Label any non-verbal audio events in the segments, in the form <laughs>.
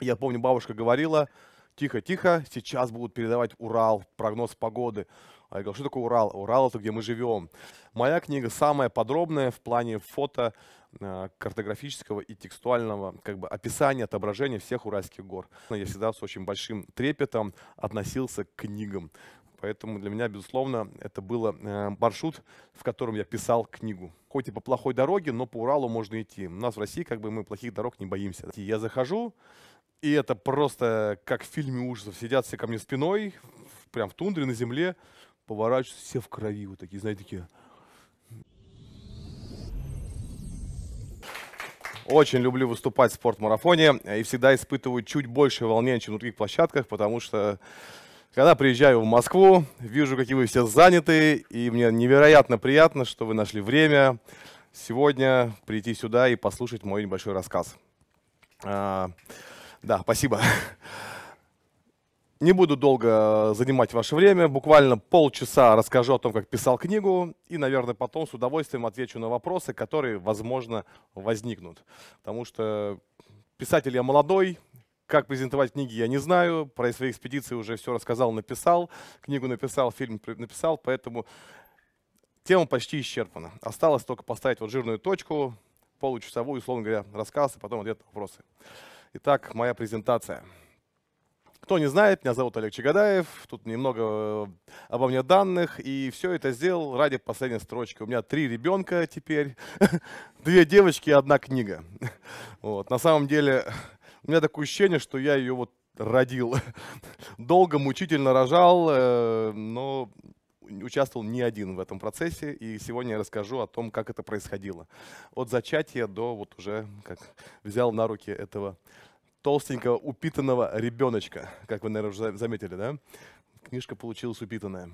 Я помню, бабушка говорила, тихо-тихо, сейчас будут передавать Урал, прогноз погоды. А я говорил, что такое Урал? Урал — это где мы живем. Моя книга самая подробная в плане фото, э, картографического и текстуального как бы, описания, отображения всех Уральских гор. Я всегда с очень большим трепетом относился к книгам. Поэтому для меня, безусловно, это был э, маршрут, в котором я писал книгу. Хоть и по плохой дороге, но по Уралу можно идти. У нас в России как бы мы плохих дорог не боимся. Я захожу, и это просто как в фильме ужасов. Сидят все ко мне спиной, прям в тундре, на земле, поворачиваются все в крови. Вот такие, знаете, такие... Очень люблю выступать в спортмарафоне и всегда испытываю чуть больше волнения, чем на других площадках, потому что когда приезжаю в Москву, вижу, какие вы все заняты, и мне невероятно приятно, что вы нашли время сегодня прийти сюда и послушать мой небольшой рассказ. А, да, спасибо. Не буду долго занимать ваше время, буквально полчаса расскажу о том, как писал книгу, и, наверное, потом с удовольствием отвечу на вопросы, которые, возможно, возникнут. Потому что писатель я молодой, как презентовать книги я не знаю, про свои экспедиции уже все рассказал, написал, книгу написал, фильм написал, поэтому тема почти исчерпана. Осталось только поставить вот жирную точку, получасовую, условно говоря, рассказ, и а потом ответ на вопросы. Итак, моя презентация. Кто не знает, меня зовут Олег Чегадаев, тут немного э, обо мне данных, и все это сделал ради последней строчки. У меня три ребенка теперь, <laughs> две девочки и одна книга. <laughs> Вот. На самом деле, у меня такое ощущение, что я ее вот родил. <laughs> Долго, мучительно рожал, э, но участвовал не один в этом процессе, и сегодня я расскажу о том, как это происходило. От зачатия до вот уже как взял на руки этого толстенького упитанного ребеночка, как вы, наверное, уже заметили, да? Книжка получилась упитанная.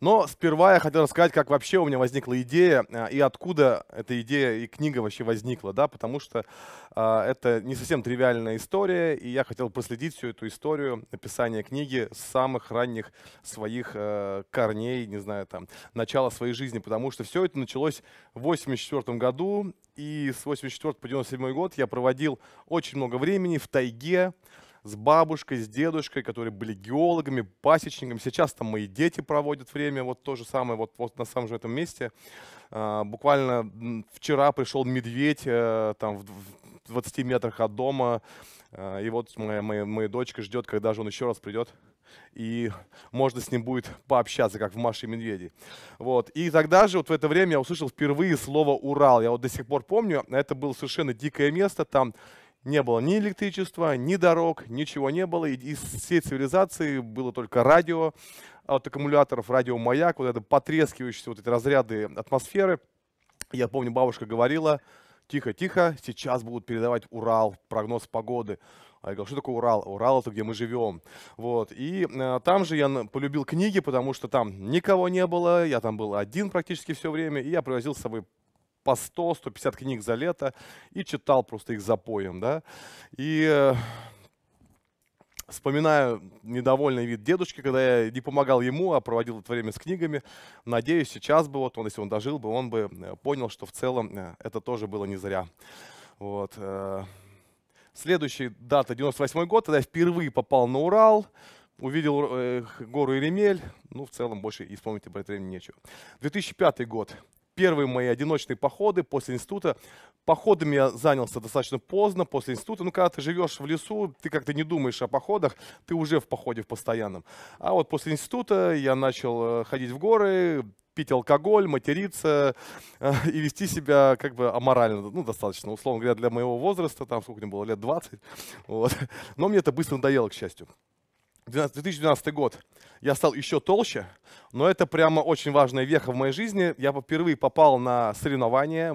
Но сперва я хотел рассказать, как вообще у меня возникла идея э, и откуда эта идея и книга вообще возникла, да, потому что э, это не совсем тривиальная история, и я хотел проследить всю эту историю написания книги с самых ранних своих э, корней, не знаю, там, начала своей жизни, потому что все это началось в 84 году, и с 84 по 97 год я проводил очень много времени в тайге, с бабушкой, с дедушкой, которые были геологами, пасечниками. Сейчас там мои дети проводят время, вот то же самое, вот, вот на самом же этом месте. А, буквально вчера пришел медведь э, там в 20 метрах от дома, а, и вот моя, моя, моя дочка ждет, когда же он еще раз придет и можно с ним будет пообщаться, как в «Маше и медведи». Вот. И тогда же, вот в это время, я услышал впервые слово «Урал». Я вот до сих пор помню, это было совершенно дикое место, там не было ни электричества, ни дорог, ничего не было. И из всей цивилизации было только радио от аккумуляторов, радиомаяк, вот это потрескивающиеся вот эти разряды атмосферы. Я помню, бабушка говорила, тихо, тихо, сейчас будут передавать Урал, прогноз погоды. А я говорил, что такое Урал? Урал это где мы живем. Вот. И э, там же я полюбил книги, потому что там никого не было, я там был один практически все время, и я привозил с собой по 100-150 книг за лето и читал просто их запоем, да. И э, вспоминаю недовольный вид дедушки, когда я не помогал ему, а проводил это время с книгами. Надеюсь, сейчас бы, вот он, если он дожил бы, он бы э, понял, что в целом э, это тоже было не зря. Вот. Следующая дата, 98 год, тогда я впервые попал на Урал, увидел гору Иремель, ну, в целом больше и вспомнить об этом времени нечего. 2005 год, первые мои одиночные походы после института. Походами я занялся достаточно поздно, после института. Ну, когда ты живешь в лесу, ты как-то не думаешь о походах, ты уже в походе в постоянном. А вот после института я начал э, ходить в горы, пить алкоголь, материться э, <laughs> и вести себя как бы аморально, ну, достаточно, условно говоря, для моего возраста, там сколько мне было, лет 20, вот. но мне это быстро надоело, к счастью. 2012 год я стал еще толще, но это прямо очень важная веха в моей жизни. Я впервые попал на соревнования,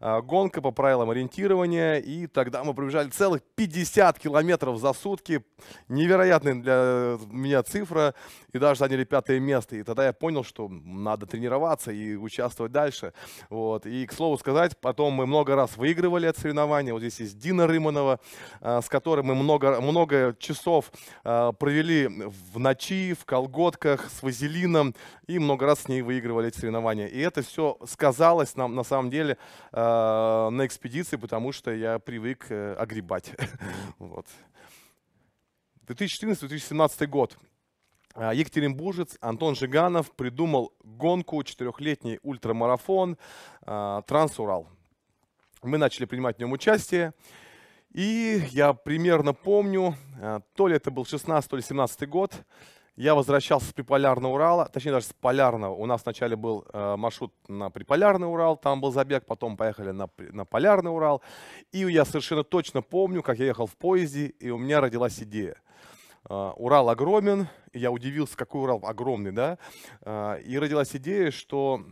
а, гонка по правилам ориентирования, и тогда мы пробежали целых 50 километров за сутки. Невероятная для э, меня цифра, и даже заняли пятое место. И тогда я понял, что надо тренироваться и участвовать дальше. Вот. И, к слову сказать, потом мы много раз выигрывали от соревнования. Вот здесь есть Дина Рыманова, а, с которой мы много, много часов провели а, провели в ночи, в колготках, с вазелином и много раз с ней выигрывали эти соревнования. И это все сказалось нам на самом деле э, на экспедиции, потому что я привык э, огребать. <laughs> вот. 2014-2017 год. А, Екатеринбуржец Антон Жиганов придумал гонку, четырехлетний ультрамарафон э, «Трансурал». Мы начали принимать в нем участие. И я примерно помню, э, то ли это был 16, то ли 17 год, я возвращался с приполярного Урала, точнее даже с полярного. У нас вначале был э, маршрут на приполярный Урал, там был забег, потом поехали на, на полярный Урал. И я совершенно точно помню, как я ехал в поезде, и у меня родилась идея. Э, Урал огромен, и я удивился, какой Урал огромный, да. Э, и родилась идея, что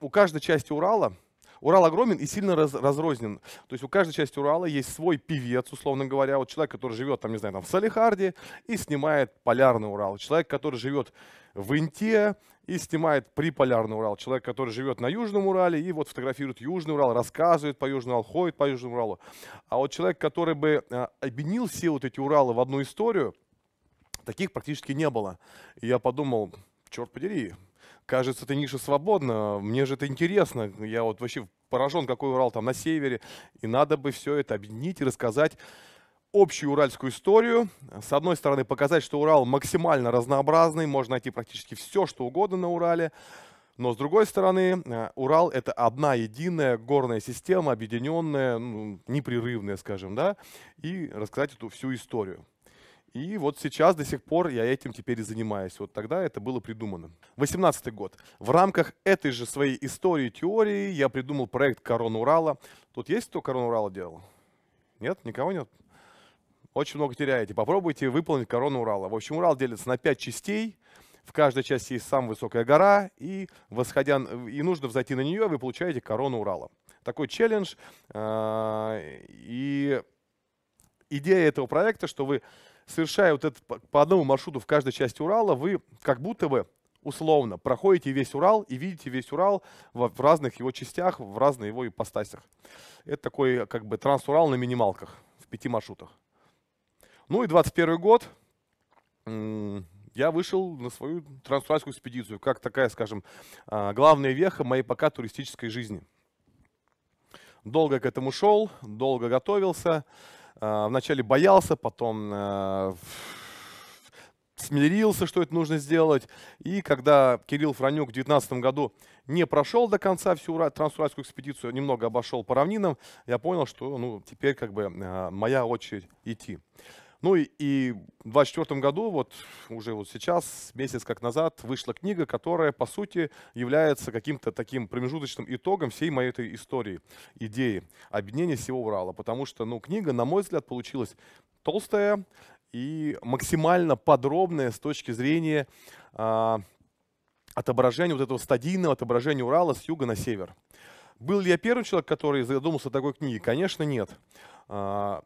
у каждой части Урала Урал огромен и сильно раз, разрознен. То есть у каждой части Урала есть свой певец, условно говоря. Вот человек, который живет, там, не знаю, там, в Салихарде и снимает полярный Урал. Человек, который живет в Инте и снимает приполярный Урал. Человек, который живет на Южном Урале и вот фотографирует Южный Урал, рассказывает по Южному Уралу, ходит по Южному Уралу. А вот человек, который бы э, объединил все вот эти Уралы в одну историю, таких практически не было. И я подумал, черт подери, кажется, ты ниша свободна, мне же это интересно, я вот вообще поражен, какой Урал там на севере, и надо бы все это объединить и рассказать общую уральскую историю. С одной стороны, показать, что Урал максимально разнообразный, можно найти практически все, что угодно на Урале. Но с другой стороны, э, Урал — это одна единая горная система, объединенная, ну, непрерывная, скажем, да, и рассказать эту всю историю. И вот сейчас до сих пор я этим теперь и занимаюсь. Вот тогда это было придумано. 18 год. В рамках этой же своей истории, теории я придумал проект «Корона Урала». Тут есть кто корона Урала» делал? Нет? Никого нет? Очень много теряете. Попробуйте выполнить «Корону Урала». В общем, Урал делится на 5 частей. В каждой части есть самая высокая гора, и, восходя, и нужно взойти на нее, вы получаете корону Урала. Такой челлендж. Э, и идея этого проекта, что вы совершая вот этот по одному маршруту в каждой части Урала, вы как будто бы условно проходите весь Урал и видите весь Урал в, в разных его частях, в разных его ипостасях. Это такой как бы трансурал на минималках в пяти маршрутах. Ну и 21 год я вышел на свою трансуральскую экспедицию, как такая, скажем, а, главная веха моей пока туристической жизни. Долго к этому шел, долго готовился. А, вначале боялся, потом э, смирился, что это нужно сделать. И когда Кирилл Франюк в 2019 году не прошел до конца всю трансуральскую экспедицию, немного обошел по равнинам, я понял, что ну, теперь как бы э, моя очередь идти. Ну и, и в 2024 году, вот уже вот сейчас, месяц как назад, вышла книга, которая, по сути, является каким-то таким промежуточным итогом всей моей этой истории, идеи объединения всего Урала. Потому что, ну, книга, на мой взгляд, получилась толстая и максимально подробная с точки зрения а, отображения вот этого стадийного отображения Урала с юга на север. Был ли я первым человек, который задумался о такой книге? Конечно, нет. А,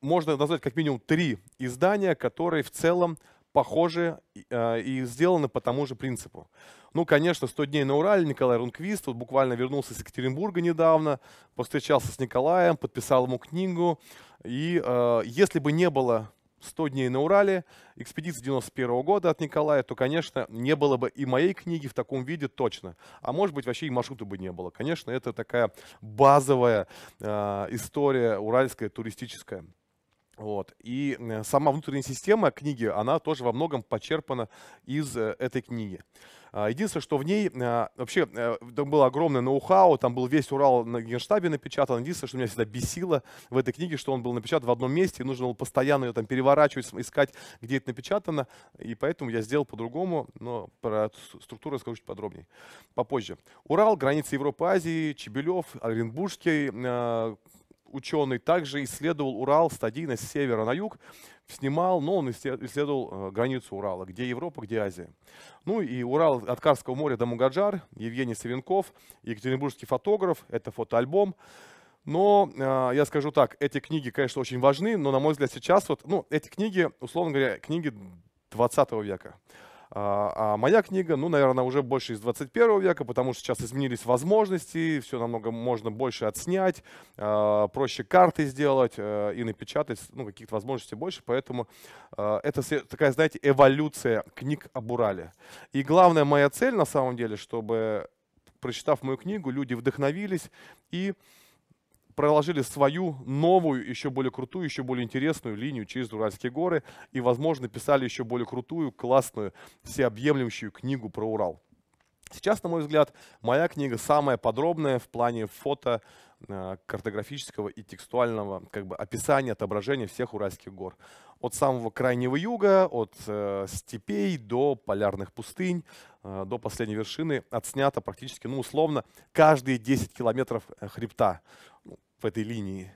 можно назвать как минимум три издания, которые в целом похожи и э, сделаны по тому же принципу. Ну, конечно, «100 дней на Урале» Николай Рунквист вот буквально вернулся из Екатеринбурга недавно, повстречался с Николаем, подписал ему книгу. И э, если бы не было «100 дней на Урале», экспедиции 91 -го года от Николая, то, конечно, не было бы и моей книги в таком виде точно. А может быть, вообще и маршрута бы не было. Конечно, это такая базовая э, история уральская, туристическая. Вот. И э, сама внутренняя система книги, она тоже во многом почерпана из э, этой книги. А, единственное, что в ней э, вообще там было огромное ноу-хау, там был весь Урал на генштабе напечатан. Единственное, что меня всегда бесило в этой книге, что он был напечатан в одном месте, и нужно было постоянно ее там переворачивать, искать, где это напечатано. И поэтому я сделал по-другому, но про структуру расскажу чуть подробнее попозже. Урал, границы Европы, Азии, Чебелев, Оренбургский ученый также исследовал Урал стадийно с севера на юг, снимал, но он исследовал э, границу Урала, где Европа, где Азия. Ну и Урал от Карского моря до Мугаджар, Евгений Савенков, екатеринбургский фотограф, это фотоальбом. Но э, я скажу так, эти книги, конечно, очень важны, но, на мой взгляд, сейчас вот, ну, эти книги, условно говоря, книги 20 века. А, а моя книга, ну, наверное, уже больше из 21 века, потому что сейчас изменились возможности, все намного можно больше отснять, а, проще карты сделать э, и напечатать, ну, каких-то возможностей больше, поэтому а, это такая, знаете, эволюция книг об Урале. И главная моя цель, на самом деле, чтобы, прочитав мою книгу, люди вдохновились и проложили свою новую, еще более крутую, еще более интересную линию через Уральские горы и, возможно, писали еще более крутую, классную, всеобъемлющую книгу про Урал. Сейчас, на мой взгляд, моя книга самая подробная в плане фото, э, картографического и текстуального как бы, описания, отображения всех Уральских гор. От самого крайнего юга, от э, степей до полярных пустынь, э, до последней вершины отснято практически, ну, условно, каждые 10 километров э, хребта. Ну, в этой линии.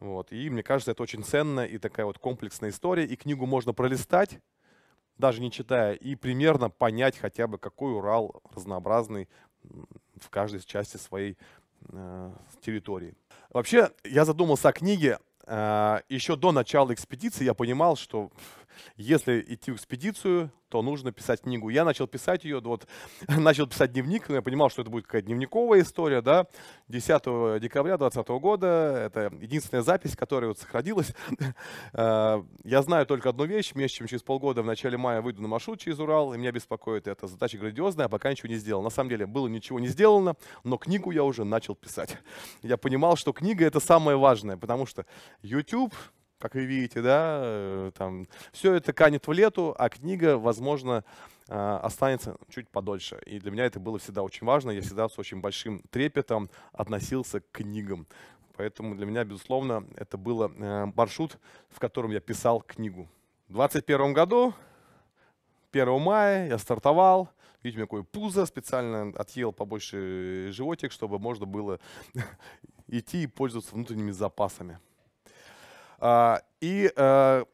Вот. И мне кажется, это очень ценная и такая вот комплексная история. И книгу можно пролистать, даже не читая, и примерно понять хотя бы, какой Урал разнообразный в каждой части своей э, территории. Вообще, я задумался о книге э, еще до начала экспедиции. Я понимал, что если идти в экспедицию, то нужно писать книгу. Я начал писать ее, вот, <laughs> начал писать дневник, но я понимал, что это будет какая-то дневниковая история, да. 10 декабря 2020 года, это единственная запись, которая вот сохранилась. <laughs> Э, я знаю только одну вещь, меньше чем через полгода, в начале мая выйду на маршрут через Урал, и меня беспокоит эта Задача грандиозная, а пока ничего не сделал. На самом деле, было ничего не сделано, но книгу я уже начал писать. <laughs> Я понимал, что книга — это самое важное, потому что YouTube, как вы видите, да, э, там, все это канет в лету, а книга, возможно, а, останется чуть подольше. И для меня это было всегда очень важно, я всегда с очень большим трепетом относился к книгам. Поэтому для меня, безусловно, это был э, маршрут, в котором я писал книгу. В 2021 году, 1 мая, я стартовал, Видите, у меня такое пузо, специально отъел побольше животик, чтобы можно было <laughs> идти и пользоваться внутренними запасами. А, и э,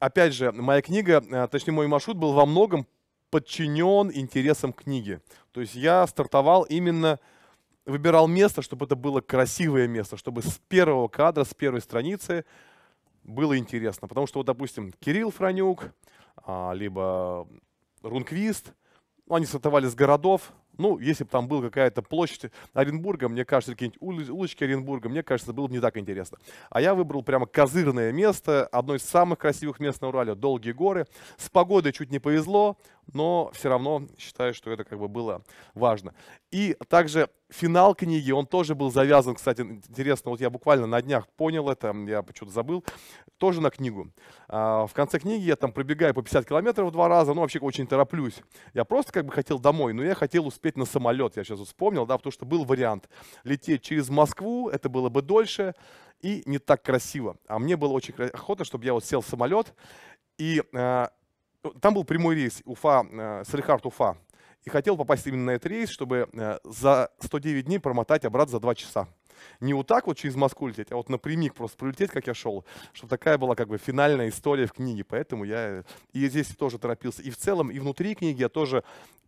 опять же, моя книга, э, точнее мой маршрут был во многом подчинен интересам книги. То есть я стартовал именно, выбирал место, чтобы это было красивое место, чтобы с первого кадра, с первой страницы было интересно. Потому что, вот, допустим, Кирилл Франюк, а, либо Рунквист, они стартовали с городов, ну, если бы там была какая-то площадь Оренбурга, мне кажется, какие-нибудь улочки Оренбурга, мне кажется, было бы не так интересно. А я выбрал прямо козырное место, одно из самых красивых мест на Урале, долгие горы. С погодой чуть не повезло, но все равно считаю, что это как бы было важно. И также финал книги, он тоже был завязан, кстати, интересно, вот я буквально на днях понял это, я почему-то забыл, тоже на книгу. А, в конце книги я там пробегаю по 50 километров два раза, ну вообще очень тороплюсь. Я просто как бы хотел домой, но я хотел успеть на самолет, я сейчас вспомнил, да, потому что был вариант лететь через Москву, это было бы дольше и не так красиво. А мне было очень охота, чтобы я вот сел в самолет и а, там был прямой рейс Уфа, э, Салихард Уфа. И хотел попасть именно на этот рейс, чтобы э, за 109 дней промотать обратно за 2 часа не вот так вот через Москву лететь, а вот напрямик просто пролететь, как я шел, чтобы такая была как бы финальная история в книге. Поэтому я э, и здесь тоже торопился. И в целом, и внутри книги я тоже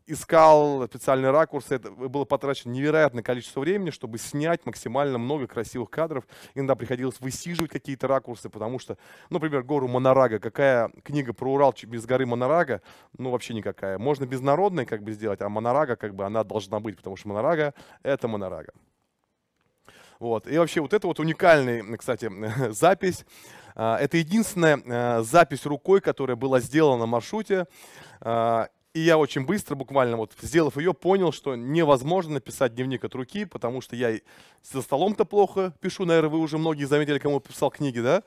искал специальные ракурсы. Это было потрачено невероятное количество времени, чтобы снять максимально много красивых кадров. Иногда приходилось высиживать какие-то ракурсы, потому что, ну, например, гору Монорага. Какая книга про Урал без горы Монорага? Ну, вообще никакая. Можно безнародной как бы сделать, а Монорага как бы она должна быть, потому что Монорага — это Монорага. Вот. И вообще вот это вот уникальная, кстати, <laughs> запись. А, это единственная а, запись рукой, которая была сделана на маршруте. А, и я очень быстро, буквально вот сделав ее, понял, что невозможно написать дневник от руки, потому что я со столом-то плохо пишу, наверное, вы уже многие заметили, кому писал книги, да?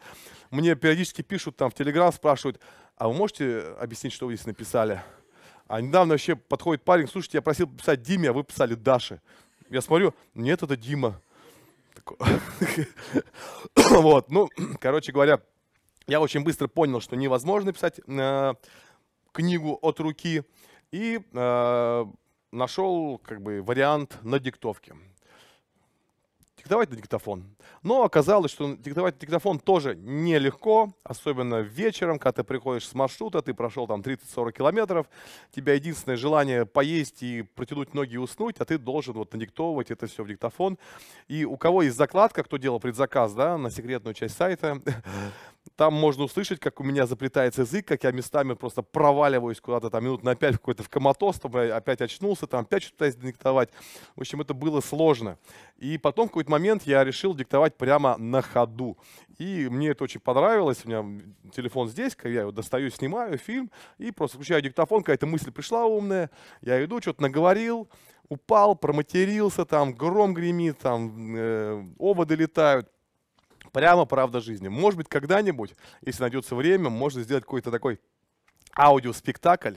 Мне периодически пишут там в Телеграм, спрашивают, а вы можете объяснить, что вы здесь написали? А недавно вообще подходит парень, слушайте, я просил писать Диме, а вы писали Даше. Я смотрю, нет, это Дима ошибку. <laughs> вот, ну, <clears throat> короче говоря, я очень быстро понял, что невозможно писать э, книгу от руки и э, нашел как бы вариант на диктовке диктовать на диктофон. Но оказалось, что диктовать на диктофон тоже нелегко, особенно вечером, когда ты приходишь с маршрута, ты прошел там 30-40 километров, тебя единственное желание поесть и протянуть ноги и уснуть, а ты должен вот надиктовывать это все в диктофон. И у кого есть закладка, кто делал предзаказ да, на секретную часть сайта, там можно услышать, как у меня заплетается язык, как я местами просто проваливаюсь куда-то там минут на пять в какой-то в коматоз, там, опять очнулся, там опять что-то пытаюсь диктовать. В общем, это было сложно. И потом в какой-то момент я решил диктовать прямо на ходу. И мне это очень понравилось. У меня телефон здесь, я его достаю, снимаю фильм и просто включаю диктофон, какая-то мысль пришла умная, я иду, что-то наговорил, упал, проматерился, там гром гремит, там э, оводы летают Прямо правда жизни. Может быть, когда-нибудь, если найдется время, можно сделать какой-то такой аудиоспектакль.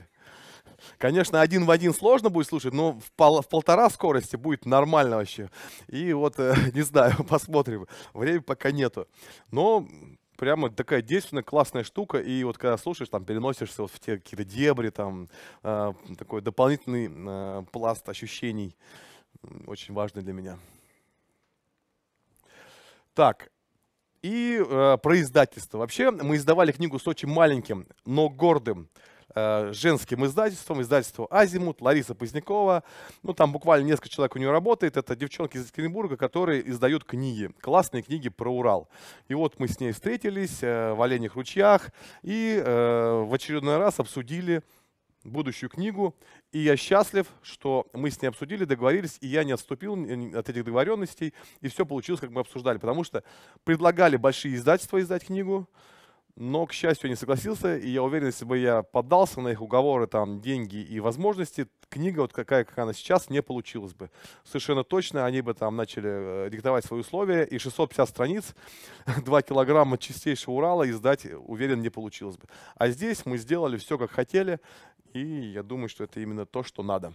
Конечно, один в один сложно будет слушать, но в, пол, в полтора скорости будет нормально вообще. И вот, э, <laughs> не знаю, <laughs> посмотрим. Времени пока нету. Но прямо такая действенная, классная штука. И вот когда слушаешь, там переносишься вот в те какие-то дебри, там э, такой дополнительный э, пласт ощущений. Очень важный для меня. Так, и э, про издательство. Вообще мы издавали книгу с очень маленьким, но гордым э, женским издательством, издательство «Азимут», Лариса Позднякова. Ну, там буквально несколько человек у нее работает. Это девчонки из Екатеринбурга, которые издают книги, классные книги про Урал. И вот мы с ней встретились э, в «Оленях ручьях» и э, в очередной раз обсудили будущую книгу. И я счастлив, что мы с ней обсудили, договорились, и я не отступил от этих договоренностей, и все получилось, как мы обсуждали. Потому что предлагали большие издательства издать книгу, но, к счастью, не согласился, и я уверен, если бы я поддался на их уговоры, там, деньги и возможности, книга, вот какая, как она сейчас, не получилась бы. Совершенно точно, они бы там начали э, диктовать свои условия, и 650 страниц, 2 <laughs> килограмма чистейшего Урала издать, э, уверен, не получилось бы. А здесь мы сделали все, как хотели, и я думаю, что это именно то, что надо.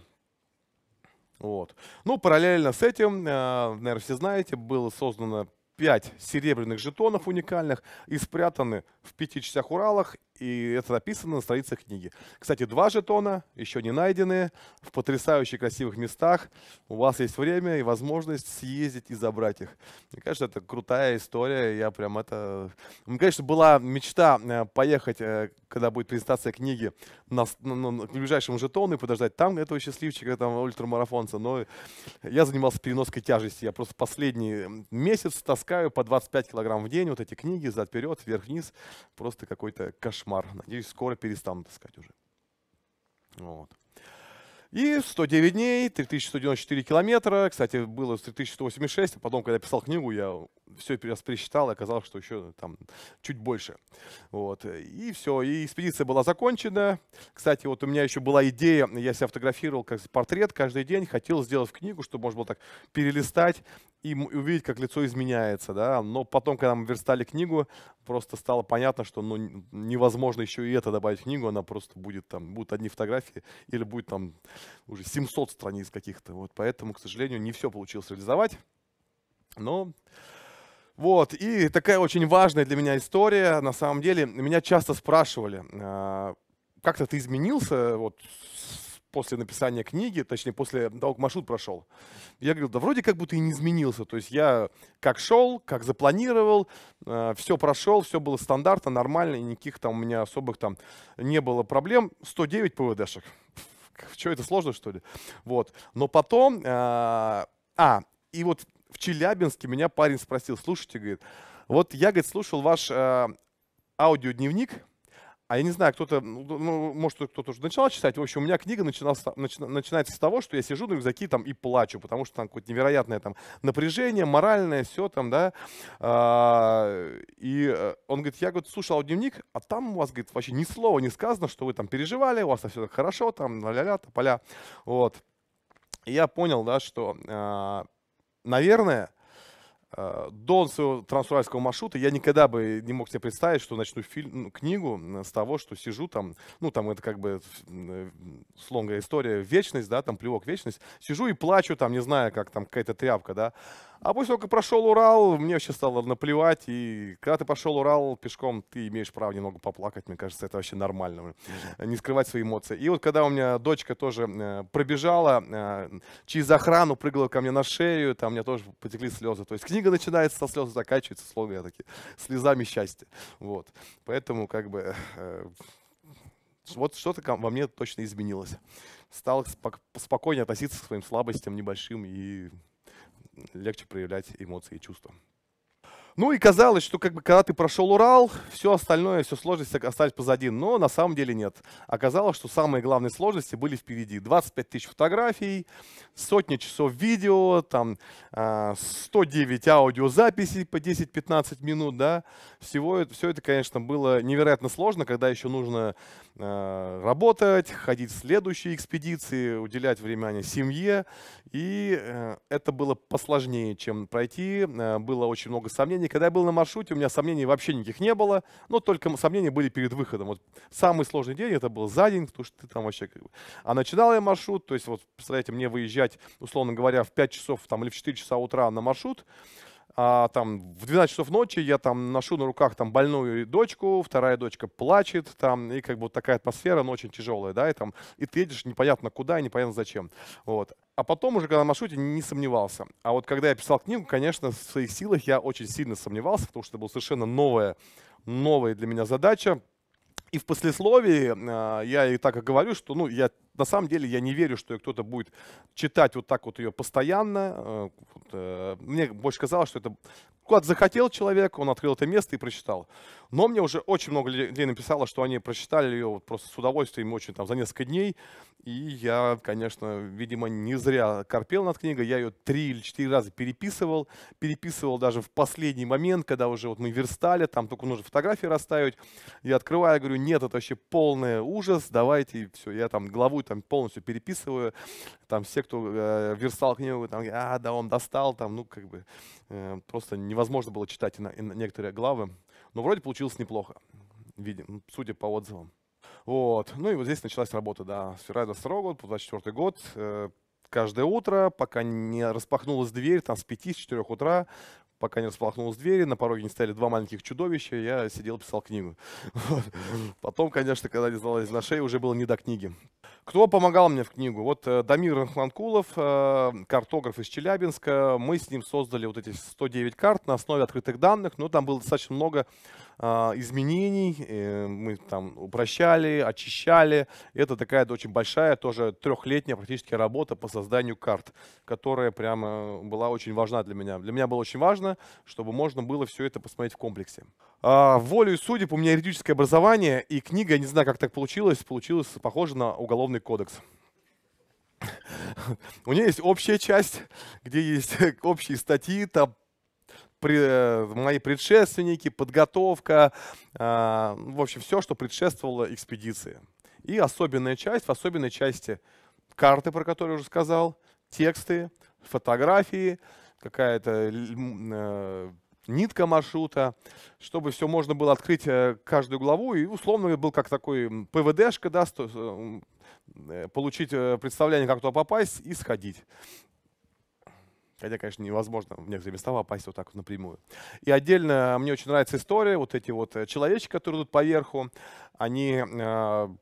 Вот. Ну, параллельно с этим, э, наверное, все знаете, было создано 5 серебряных жетонов уникальных и спрятаны в пяти частях Уралах, и это написано на странице книги. Кстати, два жетона, еще не найдены в потрясающе красивых местах. У вас есть время и возможность съездить и забрать их. Мне кажется, это крутая история, я прям это... Мне, конечно, была мечта э, поехать э, когда будет презентация книги, на, на, на, к ближайшему жетону и подождать там этого счастливчика, этого ультрамарафонца. Но я занимался переноской тяжести. Я просто последний месяц таскаю по 25 килограмм в день вот эти книги, зад вперед, вверх-вниз. Просто какой-то кошмар. Надеюсь, скоро перестану таскать уже. Вот. И 109 дней, 3194 километра. Кстати, было 3186, а потом, когда я писал книгу, я все пересчитал, и оказалось, что еще там чуть больше. Вот. И все, и экспедиция была закончена. Кстати, вот у меня еще была идея, я себя фотографировал как портрет каждый день, хотел сделать в книгу, чтобы можно было так перелистать и увидеть, как лицо изменяется. Да? Но потом, когда мы верстали книгу, просто стало понятно, что ну, невозможно еще и это добавить в книгу, она просто будет там, будут одни фотографии или будет там уже 700 страниц каких-то. Вот поэтому, к сожалению, не все получилось реализовать. Но вот, и такая очень важная для меня история. На самом деле, меня часто спрашивали, а, как-то ты изменился вот, после написания книги, точнее, после того, как маршрут прошел. Я говорил, да вроде как будто и не изменился. То есть я как шел, как запланировал, э, а, все прошел, все было стандартно, нормально, и никаких там у меня особых там не было проблем. 109 ПВДшек. Что это сложно, что ли? Вот. Но потом... Э, а, и вот в Челябинске меня парень спросил, слушайте, говорит, вот я, говорит, слушал ваш э, аудиодневник, а я не знаю, кто-то, ну, ну, может, кто-то уже начал читать. В общем, у меня книга начи, начинается с того, что я сижу на рюкзаке там и плачу, потому что там какое-то невероятное там напряжение, моральное, все там, да. А, и э, он говорит, я, говорит, слушал дневник, а там у вас, говорит, вообще ни слова не сказано, что вы там переживали, у вас там все так хорошо, там, ля-ля-ля, поля. Вот. И я понял, да, что э, наверное, э, до своего трансуральского маршрута я никогда бы не мог себе представить, что начну фильм, ну, книгу с того, что сижу там, ну там это как бы э, слонга история, вечность, да, там плевок вечность, сижу и плачу, там не знаю, как там какая-то тряпка, да. А после только прошел Урал, мне вообще стало наплевать. И когда ты пошел Урал пешком, ты имеешь право немного поплакать. Мне кажется, это вообще нормально. Не скрывать свои эмоции. И вот когда у меня дочка тоже э, пробежала, э, через охрану прыгала ко мне на шею, там у меня тоже потекли слезы. То есть книга начинается со слез, заканчивается я такие слезами счастья. Вот. Поэтому как бы э, вот что-то во мне точно изменилось. Стал спокойнее относиться к своим слабостям небольшим и легче проявлять эмоции и чувства. Ну и казалось, что как бы когда ты прошел Урал, все остальное, все сложности остались позади. Но на самом деле нет. Оказалось, что самые главные сложности были впереди. 25 тысяч фотографий, сотни часов видео, там 109 а, аудиозаписей по 10-15 минут, да. Всего, все это, конечно, было невероятно сложно, когда еще нужно а, работать, ходить в следующие экспедиции, уделять внимание семье. И э, это было посложнее, чем пройти. Э, было очень много сомнений, времени, когда я был на маршруте, у меня сомнений вообще никаких не было, но только сомнения были перед выходом. Вот самый сложный день это был за день, потому что ты там вообще как бы... А начинал я маршрут, то есть вот, представляете, мне выезжать, условно говоря, в 5 часов там, или в 4 часа утра на маршрут, а, там в 12 часов ночи я там ношу на руках там больную дочку, вторая дочка плачет, там, и как бы вот такая атмосфера, ночь очень тяжелая, да, и там, и ты едешь непонятно куда и непонятно зачем, вот. А потом уже, когда на маршруте, не сомневался. А вот когда я писал книгу, конечно, в своих силах я очень сильно сомневался, потому что это была совершенно новая, новая для меня задача, и в послесловии э, я и так и говорю, что ну, я на самом деле я не верю, что кто-то будет читать вот так вот ее постоянно. Э, э, мне больше казалось, что это куда-то захотел человек, он открыл это место и прочитал. Но мне уже очень много людей написало, что они прочитали ее вот просто с удовольствием очень там за несколько дней. И я, конечно, видимо, не зря корпел над книгой. Я ее три или четыре раза переписывал. Переписывал даже в последний момент, когда уже вот мы верстали, там только нужно фотографии расставить. Я открываю, говорю, нет, это вообще полный ужас, давайте, и все. Я там главу там полностью переписываю, там все, кто э, верстал книгу, там, а, да он достал, там, ну, как бы, э, просто невозможно было читать на, на некоторые главы, но вроде получилось неплохо, видим, судя по отзывам. Вот, ну и вот здесь началась работа, да, с февраля строго, года 24 год, э, каждое утро, пока не распахнулась дверь, там, с 5, с 4 утра, пока не распахнулась дверь, на пороге не стояли два маленьких чудовища, я сидел, писал книгу. <laughs> Вот. Потом, конечно, когда не залазили на шею, уже было не до книги. Кто помогал мне в книгу? Вот э, Дамир Рахманкулов, э, картограф из Челябинска. Мы с ним создали вот эти 109 карт на основе открытых данных. Но ну, там было достаточно много а, изменений. Э, мы там упрощали, очищали. Это такая очень большая, тоже трехлетняя практически работа по созданию карт, которая прямо была очень важна для меня. Для меня было очень важно, чтобы можно было все это посмотреть в комплексе. А, Волю и судеб у меня юридическое образование, и книга, не знаю, как так получилось, получилась похоже на уголовный кодекс. <laughs> У нее есть общая часть, где есть <laughs> общие статьи, там Э, мои предшественники, подготовка, а, в общем, все, что предшествовало экспедиции. И особенная часть, в особенной части карты, про которые уже сказал, тексты, фотографии, какая-то э, нитка маршрута, чтобы все можно было открыть э, каждую главу. И условно был как такой ПВДшка, да, получить представление, как туда попасть и сходить. Хотя, конечно, невозможно в некоторые места попасть вот так вот напрямую. И отдельно а, мне очень нравится история, вот эти вот э, человечки, которые идут поверху, они а,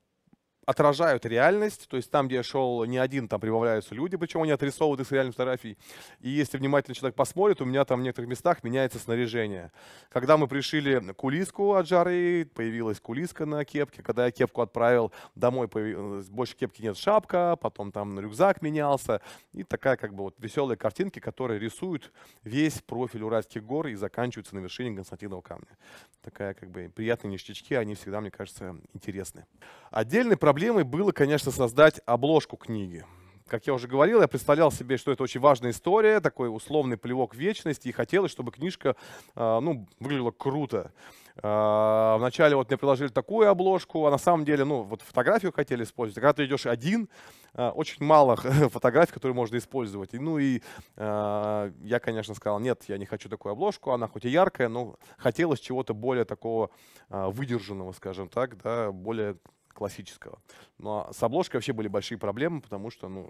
отражают реальность, то есть там, где я шел не один, там прибавляются люди, причем они отрисовывают их с реальных фотографий. И если внимательно человек посмотрит, у меня там в некоторых местах меняется снаряжение. Когда мы пришили кулиску от жары, появилась кулиска на кепке. Когда я кепку отправил домой, появилась, больше кепки нет, шапка, потом там рюкзак менялся. И такая как бы вот веселые картинки, которые рисуют весь профиль Уральских гор и заканчиваются на вершине Константинова камня. Такая как бы приятные ништячки, они всегда, мне кажется, интересны. Отдельный проблем проблемой было, конечно, создать обложку книги. Как я уже говорил, я представлял себе, что это очень важная история, такой условный плевок вечности, и хотелось, чтобы книжка а, ну, выглядела круто. А, вначале вот мне предложили такую обложку, а на самом деле, ну, вот фотографию хотели использовать. Когда ты идешь один, а, очень мало <laughs> фотографий, которые можно использовать. И, ну и я, конечно, сказал, нет, я не хочу такую обложку, она хоть и яркая, но хотелось чего-то более такого выдержанного, скажем так, да, более классического. Но ну, а с обложкой вообще были большие проблемы, потому что, ну,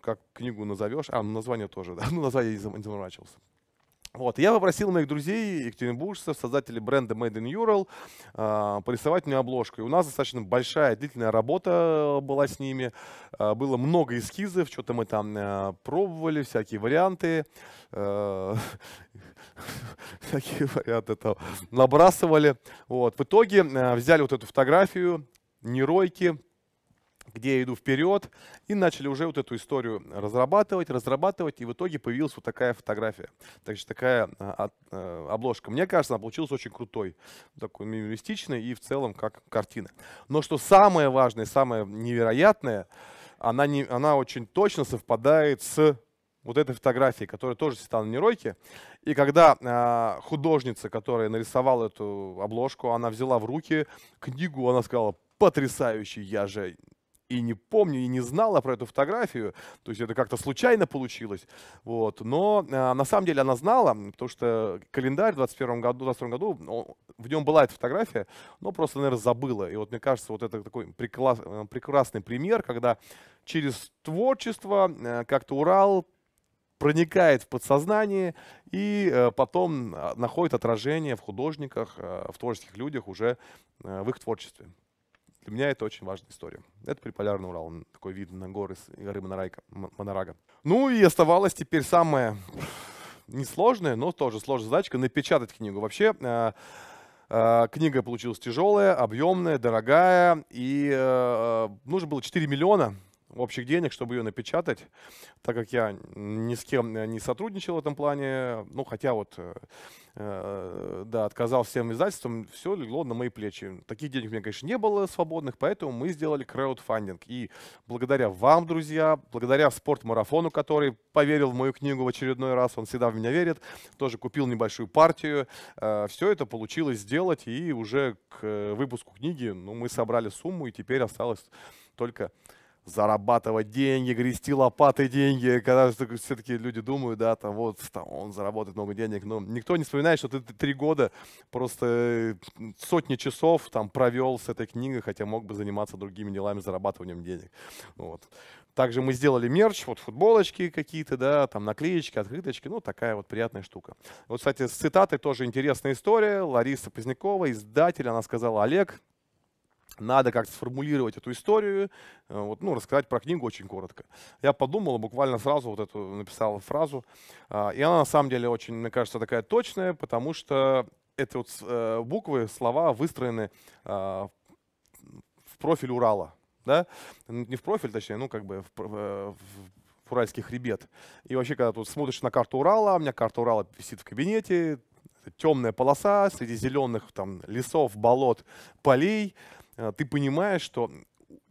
как книгу назовешь, а, ну, название тоже, <laughs> да, ну, название я не заморачивался. Вот. Я попросил моих друзей, екатеринбуржцев, создателей бренда Made in Ural, э, порисовать мне обложку. И у нас достаточно большая, длительная работа была с ними. Э, было много эскизов, что-то мы там э, пробовали, всякие варианты. Э, <laughs> такие варианты там набрасывали. Вот. В итоге э, взяли вот эту фотографию, неройки, где я иду вперед, и начали уже вот эту историю разрабатывать, разрабатывать, и в итоге появилась вот такая фотография, значит, такая э, э, обложка. Мне кажется, она получилась очень крутой, такой минималистичной и в целом как картина. Но что самое важное, самое невероятное, она, не, она очень точно совпадает с вот этой фотографии, которая тоже висела неройки, И когда э, художница, которая нарисовала эту обложку, она взяла в руки книгу, она сказала, "Потрясающий, я же и не помню, и не знала про эту фотографию, то есть это как-то случайно получилось, вот, но э, на самом деле она знала, потому что календарь в 21 году, 22 году, он, ну, в нем была эта фотография, но просто, наверное, забыла, и вот мне кажется, вот это такой э, прекрасный пример, когда через творчество э, как-то Урал проникает в подсознание и э, потом э, находит отражение в художниках, э, в творческих людях уже в их творчестве. Для меня это очень важная история. Это приполярный Урал, такой вид на горы, горы Монорайка, Монорага. Ну и оставалось теперь самое несложное, но тоже сложная задачка — напечатать книгу. Вообще, Книга получилась тяжелая, объемная, дорогая, и нужно было 4 миллиона общих денег, чтобы ее напечатать, так как я ни с кем э, не сотрудничал в этом плане, ну, хотя вот, э, э да, отказал всем издательствам, все легло на мои плечи. Таких денег у меня, конечно, не было свободных, поэтому мы сделали краудфандинг. И благодаря вам, друзья, благодаря спортмарафону, который поверил в мою книгу в очередной раз, он всегда в меня верит, тоже купил небольшую партию, э, все это получилось сделать, и уже к э, выпуску книги, ну, мы собрали сумму, и теперь осталось только зарабатывать деньги, грести лопаты деньги, когда все-таки люди думают, да, там вот, там, он заработает много денег, но никто не вспоминает, что ты три года просто сотни часов там провел с этой книгой, хотя мог бы заниматься другими делами, зарабатыванием денег. Вот. Также мы сделали мерч, вот футболочки какие-то, да, там наклеечки, открыточки, ну такая вот приятная штука. Вот, кстати, с цитатой тоже интересная история. Лариса Позднякова, издатель, она сказала, Олег, надо как-то сформулировать эту историю, э, вот, ну, рассказать про книгу очень коротко. Я подумал, буквально сразу вот эту написал фразу. А, и она на самом деле очень, мне кажется, такая точная, потому что эти вот э, буквы, слова выстроены а, в профиль Урала. Да? Не в профиль, точнее, ну, как бы в, в уральских ребят. И вообще, когда тут смотришь на карту Урала, у меня карта Урала висит в кабинете, темная полоса среди зеленых там, лесов, болот, полей. Э, ты понимаешь, что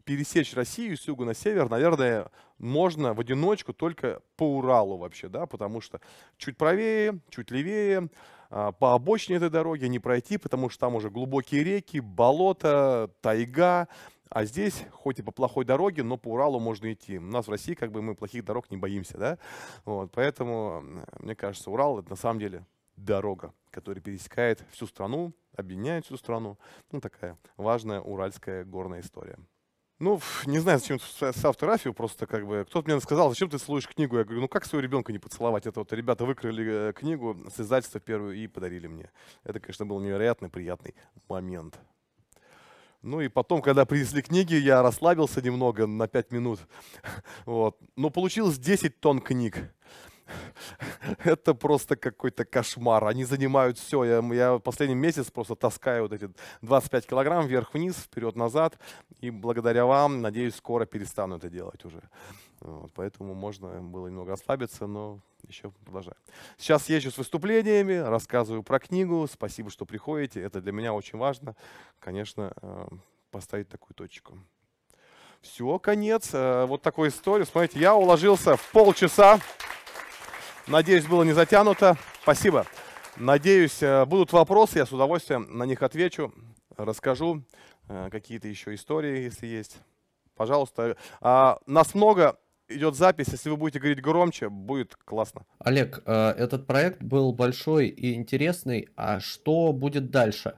пересечь Россию с юга на север, наверное, можно в одиночку только по Уралу вообще, да, потому что чуть правее, чуть левее, а, по обочине этой дороги не пройти, потому что там уже глубокие реки, болото, тайга, а здесь, хоть и по плохой дороге, но по Уралу можно идти. У нас в России, как бы, мы плохих дорог не боимся, да? Вот, поэтому, мне кажется, Урал — это на самом деле дорога, которая пересекает всю страну, объединяет всю страну. Ну, такая важная уральская горная история. Ну, не знаю, зачем с автографию, просто как бы кто-то мне сказал, зачем ты слушаешь книгу? Я говорю, ну как своего ребенка не поцеловать? Это вот ребята выкрали э, книгу с издательства первую и подарили мне. Это, конечно, был невероятно приятный момент. Ну и потом, когда принесли книги, я расслабился немного на 5 минут. <laughs> Вот. Но получилось 10 тонн книг. <laughs> это просто какой-то кошмар. Они занимают все. Я, я последний месяц просто таскаю вот эти 25 килограмм вверх-вниз, вперед-назад. И благодаря вам, надеюсь, скоро перестану это делать уже. Вот, поэтому можно было немного ослабиться, но еще продолжаем. Сейчас езжу с выступлениями, рассказываю про книгу. Спасибо, что приходите. Это для меня очень важно, конечно, э, поставить такую точку. Все, конец. Э, вот такой истории. Смотрите, я уложился в полчаса. Надеюсь, было не затянуто. Спасибо. Надеюсь, э, будут вопросы, я с удовольствием на них отвечу, расскажу э, какие-то еще истории, если есть. Пожалуйста. А, нас много, идет запись, если вы будете говорить громче, будет классно. Олег, э, этот проект был большой и интересный, а что будет дальше?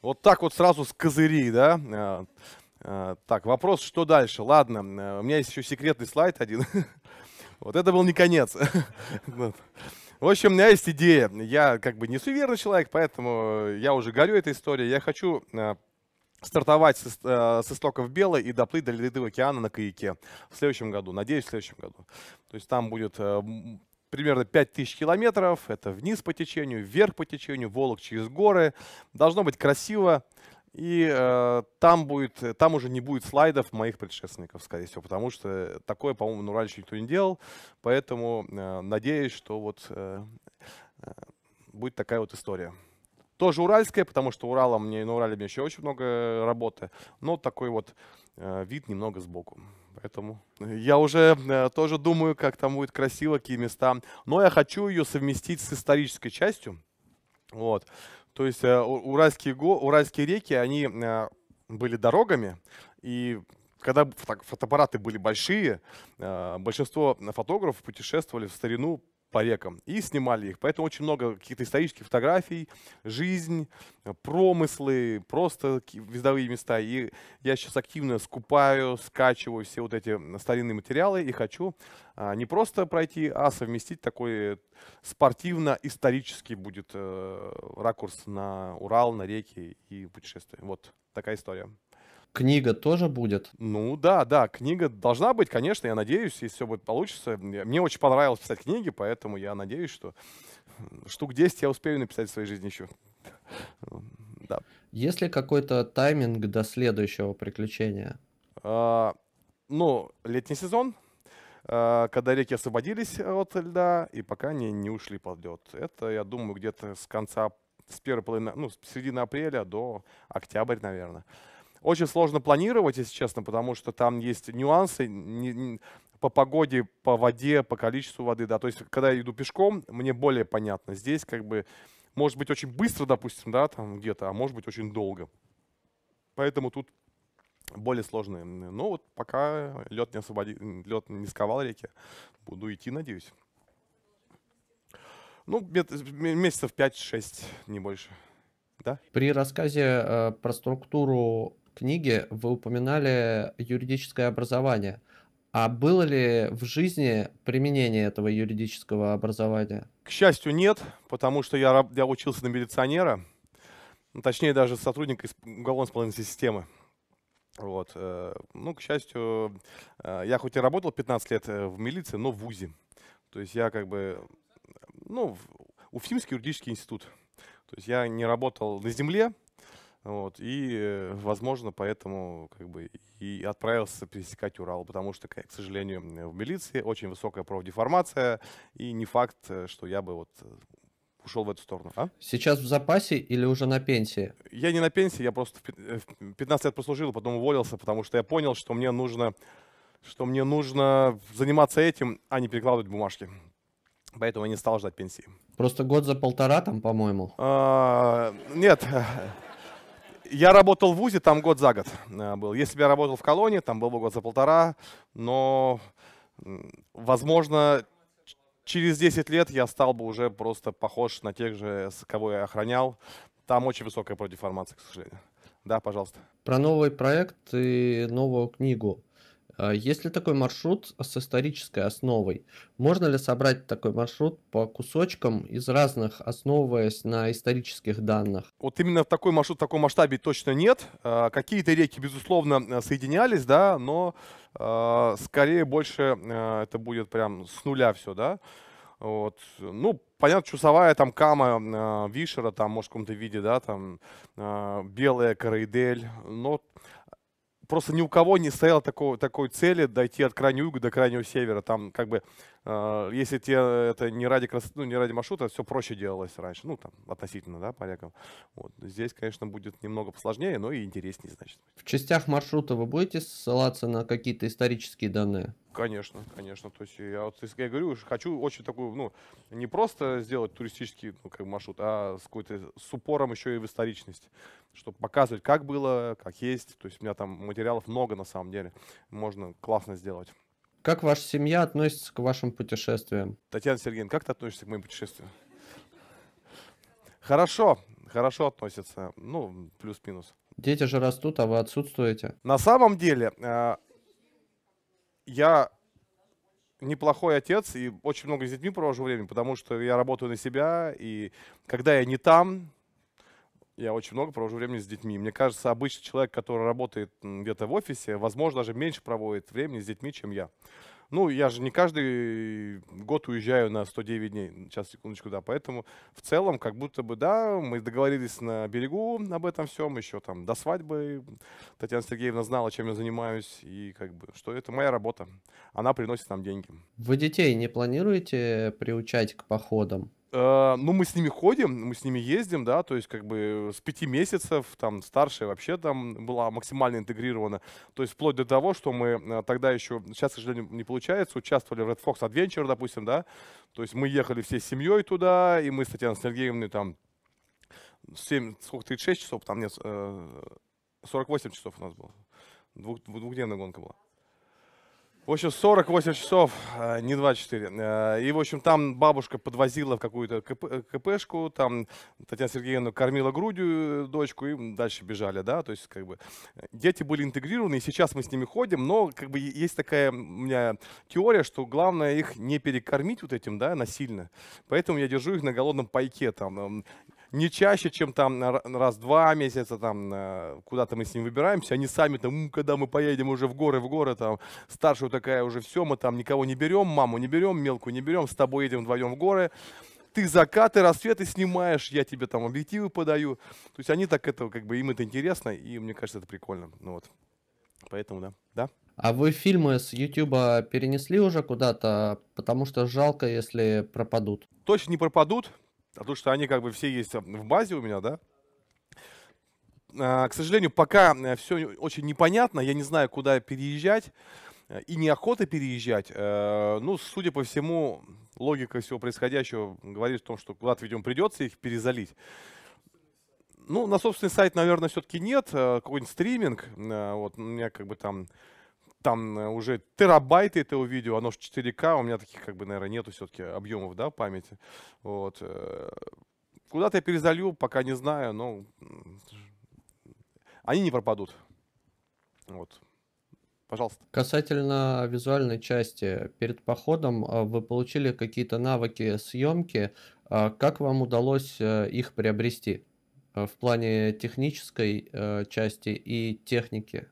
Вот так вот сразу с козырей, да? Так, вопрос, что дальше? Ладно, у меня есть еще секретный слайд один. <laughs> Вот это был не конец. <laughs> В общем, у меня есть идея. Я как бы не суеверный человек, поэтому я уже горю этой историей. Я хочу а, стартовать со э, с истоков Белой и доплыть до Лиды океана на каяке в следующем году, надеюсь, в следующем году. То есть там будет э, примерно 5000 километров, это вниз по течению, вверх по течению, Волок через горы. Должно быть красиво, и э, там, будет, э, там уже не будет слайдов моих предшественников, скорее всего, потому что такое, по-моему, на ну, Урале никто не делал. Поэтому э, надеюсь, что вот э, э, будет такая вот история. Тоже уральская, потому что Урала мне, на Урале мне еще очень много работы, но такой вот э, вид немного сбоку. Поэтому я уже э, тоже думаю, как там будет красиво, какие места. Но я хочу ее совместить с исторической частью. Вот. То есть э, уральские, го, уральские реки, они э, были дорогами, и когда фотоаппараты были большие, э, большинство фотографов путешествовали в старину по рекам и снимали их. Поэтому очень много каких-то исторических фотографий, жизнь, э, промыслы, просто видовые места. И я сейчас активно скупаю, скачиваю все вот эти старинные материалы и хочу а, не просто пройти, а совместить такой э, спортивно-исторический будет э, ракурс на Урал, на реки и путешествия. Вот такая история. Книга тоже будет? Ну да, да, книга должна быть, конечно, я надеюсь, если все будет получится. Мне очень понравилось писать книги, поэтому я надеюсь, что штук 10 я успею написать в своей жизни еще. <laughs> Да. Есть ли какой-то тайминг до следующего приключения? А, ну, летний сезон, а, когда реки освободились от льда и пока они не ушли под лед. Это, я думаю, где-то с конца, с первой половины, ну, с середины апреля до октябрь, наверное. Очень сложно планировать, если честно, потому что там есть нюансы по погоде, по воде, по количеству воды. Да. То есть, когда я иду пешком, мне более понятно. Здесь как бы может быть очень быстро, допустим, да, там где-то, а может быть очень долго. Поэтому тут более сложные. Ну вот пока лед не, освободил, лед не сковал реки, буду идти, надеюсь. Ну, месяцев 5-6, не больше. Да? При рассказе э, про структуру книге вы упоминали юридическое образование. А было ли в жизни применение этого юридического образования? К счастью, нет, потому что я, я учился на милиционера, ну, точнее даже сотрудника уголовно-исполнительной системы. Вот. Э, ну, к счастью, э, я хоть и работал 15 лет э, в милиции, но в ВУЗе. То есть я как бы, ну, Уфимский юридический институт. То есть я не работал на земле, вот, и, э, возможно, поэтому как бы, и отправился пересекать Урал, потому что, к сожалению, в милиции очень высокая профдеформация, и не факт, э, что я бы вот э, ушел в эту сторону. А? Сейчас в запасе или уже на пенсии? Я не на пенсии, я просто 15 лет прослужил, а потом уволился, потому что я понял, что мне нужно, что мне нужно заниматься этим, а не перекладывать бумажки. Поэтому я не стал ждать пенсии. Просто год за полтора там, по-моему? А, нет. Я работал в ВУЗе, там год за год э, был. Если бы я работал в колонии, там был бы год за полтора, но, возможно, через 10 лет я стал бы уже просто похож на тех же, кого я охранял. Там очень высокая продеформация, к сожалению. Да, пожалуйста. Про новый проект и новую книгу. А Если такой маршрут с исторической основой, можно ли собрать такой маршрут по кусочкам из разных, основываясь на исторических данных? Вот именно такой маршрут в таком масштабе точно нет. А, какие-то реки, безусловно, соединялись, да, но а, скорее больше это будет прям с нуля все, да. Вот. Ну, понятно, чусовая, там, Кама, э, Вишера, там, может, в каком-то виде, да, там, э, Белая, караидель, но просто ни у кого не стояло такой такой цели дойти от крайнего юга до крайнего севера. Там как бы а, если тебе э, это не ради, красоты, ну, не ради маршрута, все проще делалось раньше, ну, там, относительно, да, по полякам. Вот. Здесь, конечно, будет немного посложнее, но и интереснее, значит. В частях маршрута вы будете ссылаться на какие-то исторические данные? Конечно, конечно. То есть я, вот, я говорю, хочу очень такую, ну, не просто сделать туристический ну, как маршрут, а с какой-то с упором еще и в историчность, чтобы показывать, как было, как есть. То есть у меня там материалов много на самом деле. Можно классно сделать. Как ваша семья относится к вашим путешествиям? Татьяна Сергеевна, как ты относишься к моим путешествиям? Хорошо, хорошо относится, Ну, плюс-минус. Дети же растут, а вы отсутствуете. На самом деле, э, я неплохой отец и очень много с детьми провожу время, потому что я работаю на себя, и когда я не там, я очень много провожу времени с детьми. Мне кажется, обычный человек, который работает где-то в офисе, возможно, даже меньше проводит времени с детьми, чем я. Ну, я же не каждый год уезжаю на 109 дней. Сейчас, секундочку, да. Поэтому в целом, как будто бы, да, мы договорились на берегу об этом всем еще там до свадьбы. Татьяна Сергеевна знала, чем я занимаюсь, и как бы, что это моя работа. Она приносит нам деньги. Вы детей не планируете приучать к походам? Э, ну, мы с ними ходим, мы с ними ездим, да, то есть как бы с пяти месяцев, там, старшая вообще там была максимально интегрирована, то есть вплоть до того, что мы э, тогда еще, сейчас, к сожалению, не получается, участвовали в Red Fox Adventure, допустим, да, то есть мы ехали всей семьей туда, и мы с Татьяной Сергеевной там 7, сколько, 36 часов, там нет, 48 э, часов у нас было, Двух, двухдневная гонка была. В общем, 48 часов, а, не 24. А, и, в общем, там бабушка подвозила в какую-то КП, э, КПшку, там Татьяна Сергеевна кормила грудью э, дочку, и дальше бежали, да, то есть, как бы, э, дети были интегрированы, и сейчас мы с ними ходим, но, как бы, есть такая у меня теория, что главное их не перекормить вот этим, да, насильно, поэтому я держу их на голодном пайке, там, не чаще, чем там раз в два месяца, там, э, куда-то мы с ним выбираемся, они сами там, когда мы поедем уже в горы, в горы, там, старшую такая уже, все, мы там никого не берем, маму не берем, мелкую не берем, с тобой едем вдвоем в горы, ты закаты, рассветы снимаешь, я тебе там объективы подаю. То есть они так это, как бы, им это интересно, и мне кажется, это прикольно. Ну вот. Поэтому, да. Да? А вы фильмы с YouTube перенесли уже куда-то? Потому что жалко, если пропадут. Точно не пропадут. А то, что они как бы все есть в базе у меня, да? А, к сожалению, пока э, все очень непонятно, я не знаю, куда переезжать э, и неохота переезжать. Э, ну, судя по всему, логика всего происходящего говорит о том, что куда-то, видимо, придется их перезалить. Ну, на собственный сайт, наверное, все-таки нет. Какой-нибудь стриминг. Вот, у меня как бы там там э, уже терабайты этого видео, оно же 4К, у меня таких, как бы, наверное, нету все-таки объемов, да, памяти. Вот. Э, куда-то я перезалью, пока не знаю, но они не пропадут. Вот. Пожалуйста. Касательно визуальной части, перед походом э, вы получили какие-то навыки съемки. Как вам удалось их приобрести в плане технической части и техники?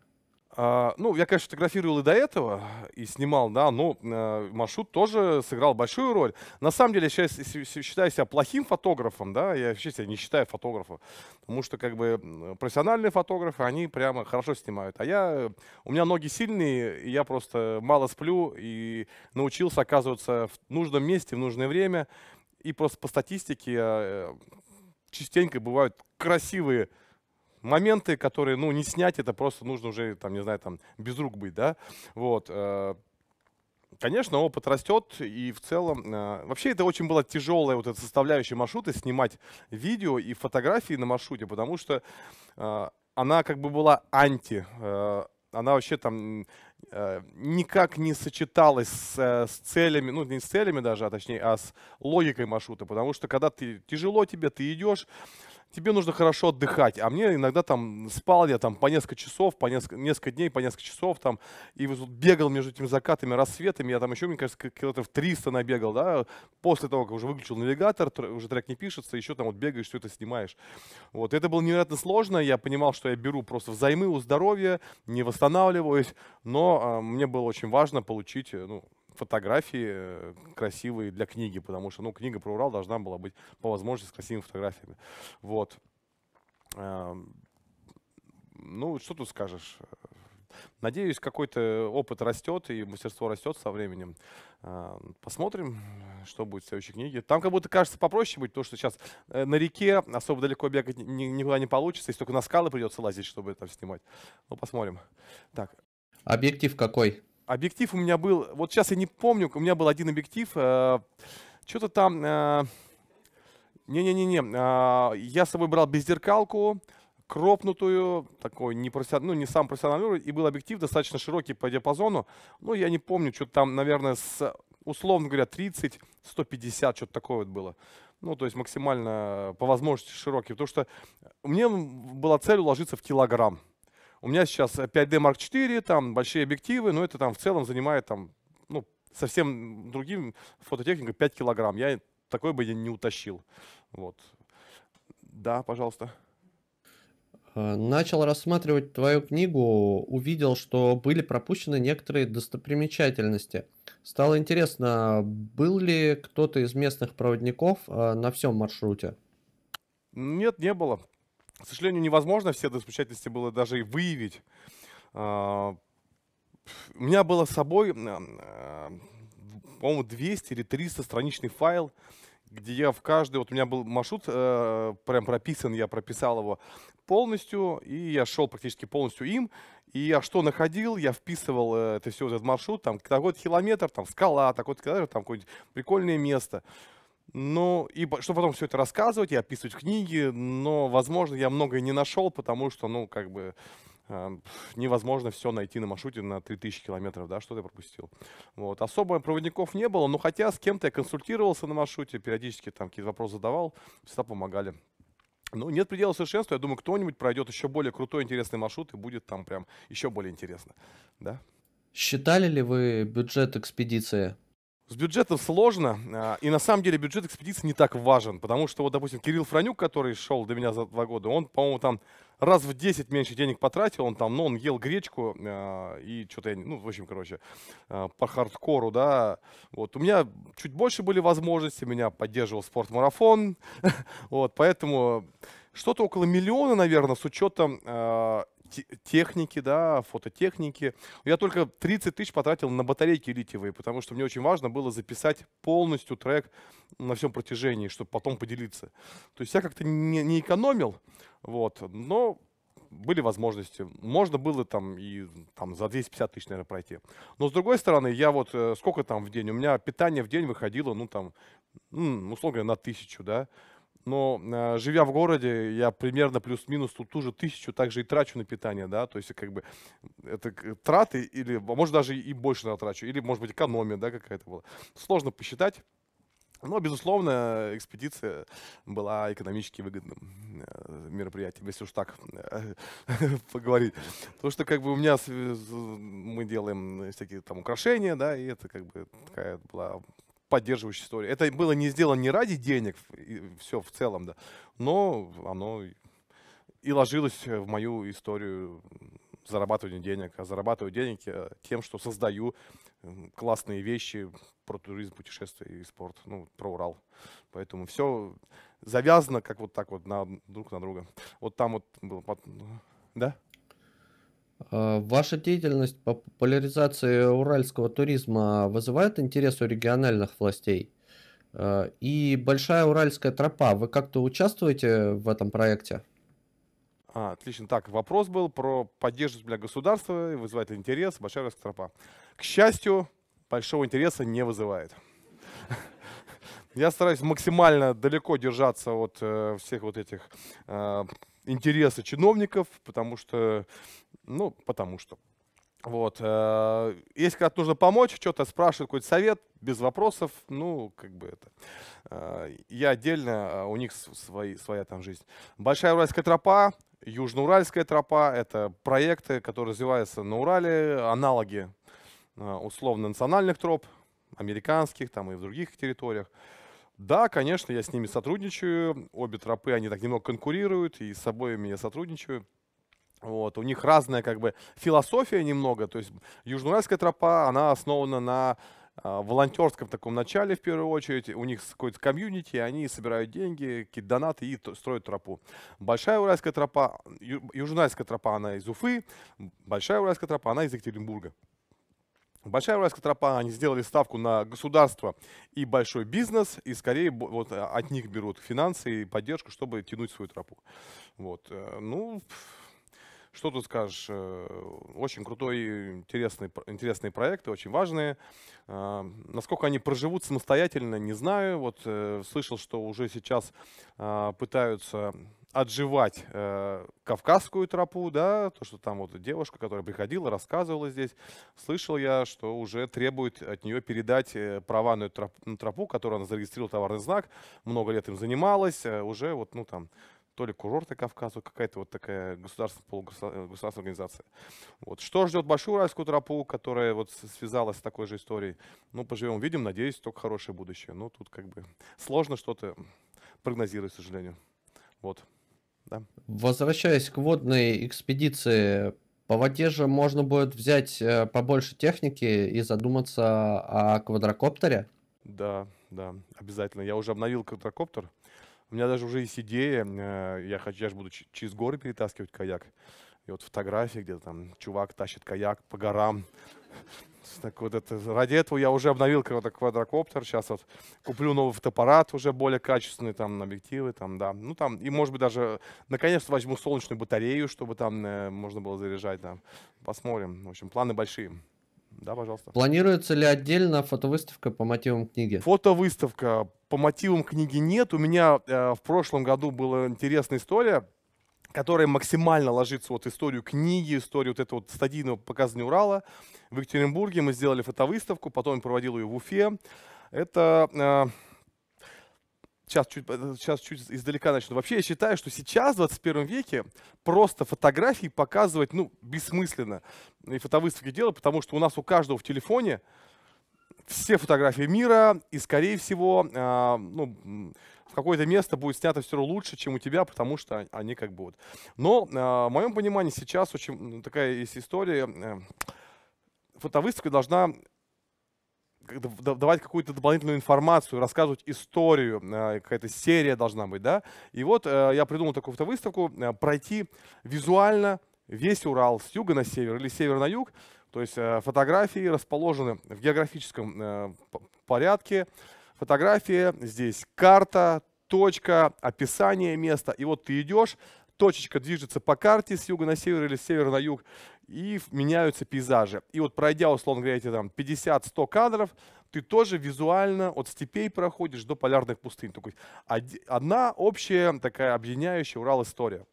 А, ну, я, конечно, фотографировал и до этого, и снимал, да, но э, маршрут тоже сыграл большую роль. На самом деле, я сейчас считаю себя плохим фотографом, да, я вообще себя не считаю фотографом, потому что, как бы, профессиональные фотографы, они прямо хорошо снимают. А я, у меня ноги сильные, и я просто мало сплю, и научился оказываться в нужном месте в нужное время, и просто по статистике э, э, частенько бывают красивые моменты, которые, ну, не снять, это просто нужно уже, там, не знаю, там, без рук быть, да, вот. Э, конечно, опыт растет, и в целом... Э, вообще это очень была тяжелая вот эта составляющая маршрута, снимать видео и фотографии на маршруте, потому что э, она как бы была анти, она вообще там никак не сочеталась с, с целями, ну не с целями даже, а точнее, а с логикой маршрута, потому что когда ты тяжело тебе, ты идешь, тебе нужно хорошо отдыхать. А мне иногда там спал я там по несколько часов, по несколько, несколько дней, по несколько часов там, и вот бегал между этими закатами, рассветами, я там еще, мне кажется, километров 300 набегал, да, после того, как уже выключил навигатор, уже трек не пишется, еще там вот бегаешь, все это снимаешь. Вот, это было невероятно сложно, я понимал, что я беру просто взаймы у здоровья, не восстанавливаюсь, но э, мне было очень важно получить, э, ну, фотографии э, красивые для книги, потому что ну, книга про Урал должна была быть по возможности с красивыми фотографиями. Вот. Эм, ну, что тут скажешь? Надеюсь, какой-то опыт растет и мастерство растет со временем. Эм, посмотрим, что будет в следующей книге. Там как будто кажется попроще быть, потому что сейчас э, на реке особо далеко бегать никуда не получится, если только на скалы придется лазить, чтобы это снимать. Ну, посмотрим. Так. Объектив какой? Объектив у меня был, вот сейчас я не помню, у меня был один объектив, э, что-то там, э, не-не-не-не, э, э, я с собой брал беззеркалку, кропнутую, такой не, профессион... ну, не сам профессиональный, и был объектив достаточно широкий по диапазону, ну, я не помню, что-то там, наверное, с, условно говоря, 30, 150, что-то такое вот было. Ну, то есть максимально э, по возможности широкий, потому что мне была цель уложиться в килограмм. У меня сейчас 5D Mark IV, там большие объективы, но это там в целом занимает там, ну, совсем другим фототехникой 5 килограмм. Я такой бы я не утащил. Вот. Да, пожалуйста. Э, начал рассматривать твою книгу, увидел, что были пропущены некоторые достопримечательности. Стало интересно, был ли кто-то из местных проводников э, на всем маршруте? Нет, не было к сожалению, невозможно все достопримечательности было даже и выявить. А, у меня было с собой, э, по-моему, 200 или 300 страничный файл, где я в каждый, вот у меня был маршрут э, прям прописан, я прописал его полностью, и я шел практически полностью им, и я что находил, я вписывал э, это все, этот маршрут, там такой-то километр, там скала, такой-то километр, там какое-нибудь прикольное место. Ну, и что потом все это рассказывать и описывать в книге, но, возможно, я многое не нашел, потому что, ну, как бы э, невозможно все найти на маршруте на 3000 километров, да, что-то я пропустил. Вот. Особо проводников не было, но хотя с кем-то я консультировался на маршруте, периодически там какие-то вопросы задавал, всегда помогали. Ну, нет предела совершенства, я думаю, кто-нибудь пройдет еще более крутой, интересный маршрут и будет там прям еще более интересно, да. Считали ли вы бюджет экспедиции? С бюджетом сложно, а, и на самом деле бюджет экспедиции не так важен, потому что, вот, допустим, Кирилл Франюк, который шел до меня за два года, он, по-моему, там раз в 10 меньше денег потратил, он там, ну, он ел гречку а, и что-то, ну, в общем, короче, а, по хардкору, да, вот, у меня чуть больше были возможности, меня поддерживал спортмарафон, <laughs> вот, поэтому что-то около миллиона, наверное, с учетом техники, да, фототехники. Я только 30 тысяч потратил на батарейки литиевые, потому что мне очень важно было записать полностью трек на всем протяжении, чтобы потом поделиться. То есть я как-то не, не экономил, вот, но были возможности. Можно было там и там, за 250 тысяч, наверное, пройти. Но с другой стороны, я вот э, сколько там в день? У меня питание в день выходило, ну там, условно говоря, на тысячу, да но э, живя в городе, я примерно плюс-минус тут ту же тысячу также и трачу на питание, да, то есть как бы это траты или, а может, даже и больше на трачу, или, может быть, экономия, да, какая-то была. Сложно посчитать. Но, безусловно, экспедиция была экономически выгодным э, мероприятием, если уж так э, <laughs> поговорить. Потому что как бы у меня мы делаем всякие там украшения, да, и это как бы такая была поддерживающей истории. Это было не сделано не ради денег, все в целом, да, но оно и ложилось в мою историю зарабатывания денег. А зарабатываю деньги э, тем, что создаю классные вещи про туризм, путешествия и спорт, ну, про Урал. Поэтому все завязано как вот так вот на, друг на друга. Вот там вот было... Да? Э, ваша деятельность по популяризации уральского туризма вызывает интерес у региональных властей? Э, и Большая Уральская тропа, вы как-то участвуете в этом проекте? А, отлично. Так, вопрос был про поддерживать для государства, вызывает интерес, Большая Уральская тропа. К счастью, большого интереса не вызывает. <laughs> Я стараюсь максимально далеко держаться от э, всех вот этих э, интересов чиновников, потому что ну, потому что. Вот. Э, если когда нужно помочь, что-то спрашивают, какой-то совет, без вопросов, ну, как бы это. Э, я отдельно, э, у них свои, своя там жизнь. Большая Уральская тропа, Южноуральская тропа — это проекты, которые развиваются на Урале, аналоги условно-национальных троп, американских там и в других территориях. Да, конечно, я с ними сотрудничаю, обе тропы, они так немного конкурируют, и с обоими я сотрудничаю — вот, у них разная как бы философия немного, то есть Южноуральская тропа, она основана на а, волонтерском таком начале, в первую очередь. У них какой-то комьюнити, они собирают деньги, какие-то донаты и строят тропу. Большая Уральская тропа, Южноуральская тропа, она из Уфы, Большая Уральская тропа, она из Екатеринбурга. Большая Уральская тропа, они сделали ставку на государство и большой бизнес, и скорее вот а, от них берут финансы и поддержку, чтобы тянуть свою тропу. Вот. Э, ну, что тут скажешь? Э, очень крутой, интересный, интересные проекты, очень важные. Э, насколько они проживут самостоятельно, не знаю. Вот э, слышал, что уже сейчас пытаются отживать э, кавказскую тропу, да, то, что там вот девушка, которая приходила, рассказывала здесь, слышал я, что уже требует от нее передать права на, троп, на тропу, которую она зарегистрировала товарный знак, много лет им занималась, уже вот, ну, там, то ли курорты Кавказа, какая-то вот такая э, государственная, полугосударственная организация. Вот. Что ждет Большую Уральскую тропу, которая вот связалась с такой же историей? Ну, поживем, увидим, надеюсь, только хорошее будущее. Ну, тут как бы сложно что-то прогнозировать, к сожалению. Вот. Да. Возвращаясь к водной экспедиции, по воде же можно будет взять э, побольше техники и задуматься о квадрокоптере? Да, да, обязательно. Я уже обновил квадрокоптер. У меня даже уже есть идея, э, я, хочу, я же буду через горы перетаскивать каяк. И вот фотографии, где там чувак тащит каяк по горам. <laughs> Так вот это, ради этого я уже обновил квадрокоптер. Сейчас вот куплю новый фотоаппарат, уже более качественный, там, объективы, там, да. Ну, там, и, может быть, даже, наконец-то возьму солнечную батарею, чтобы там э, можно было заряжать, там. Посмотрим. В общем, планы большие. Да, пожалуйста. Планируется ли отдельно фотовыставка по мотивам книги? Фотовыставка по мотивам книги нет. У меня э, в прошлом году была интересная история которая максимально ложится вот историю книги, историю вот этого вот стадийного показания Урала. В Екатеринбурге мы сделали фотовыставку, потом проводил ее в Уфе. Это э, сейчас чуть, сейчас чуть издалека начну. Вообще я считаю, что сейчас, в 21 веке, просто фотографии показывать, ну, бессмысленно. И фотовыставки делать, потому что у нас у каждого в телефоне все фотографии мира, и, скорее всего, э, ну, в какое-то место будет снято все равно лучше, чем у тебя, потому что они как бы вот. Но, э, в моем понимании, сейчас очень ну, такая есть история. Э, фотовыставка должна давать какую-то дополнительную информацию, рассказывать историю, э, какая-то серия должна быть, да. И вот э, я придумал такую-то выставку, э, пройти визуально весь Урал с юга на север или с севера на юг, то есть фотографии расположены в географическом порядке, фотография, здесь карта, точка, описание места, и вот ты идешь, точечка движется по карте с юга на север или с севера на юг, и меняются пейзажи. И вот пройдя, условно говоря, эти там 50-100 кадров, ты тоже визуально от степей проходишь до полярных пустынь. Только одна общая такая объединяющая Урал-история.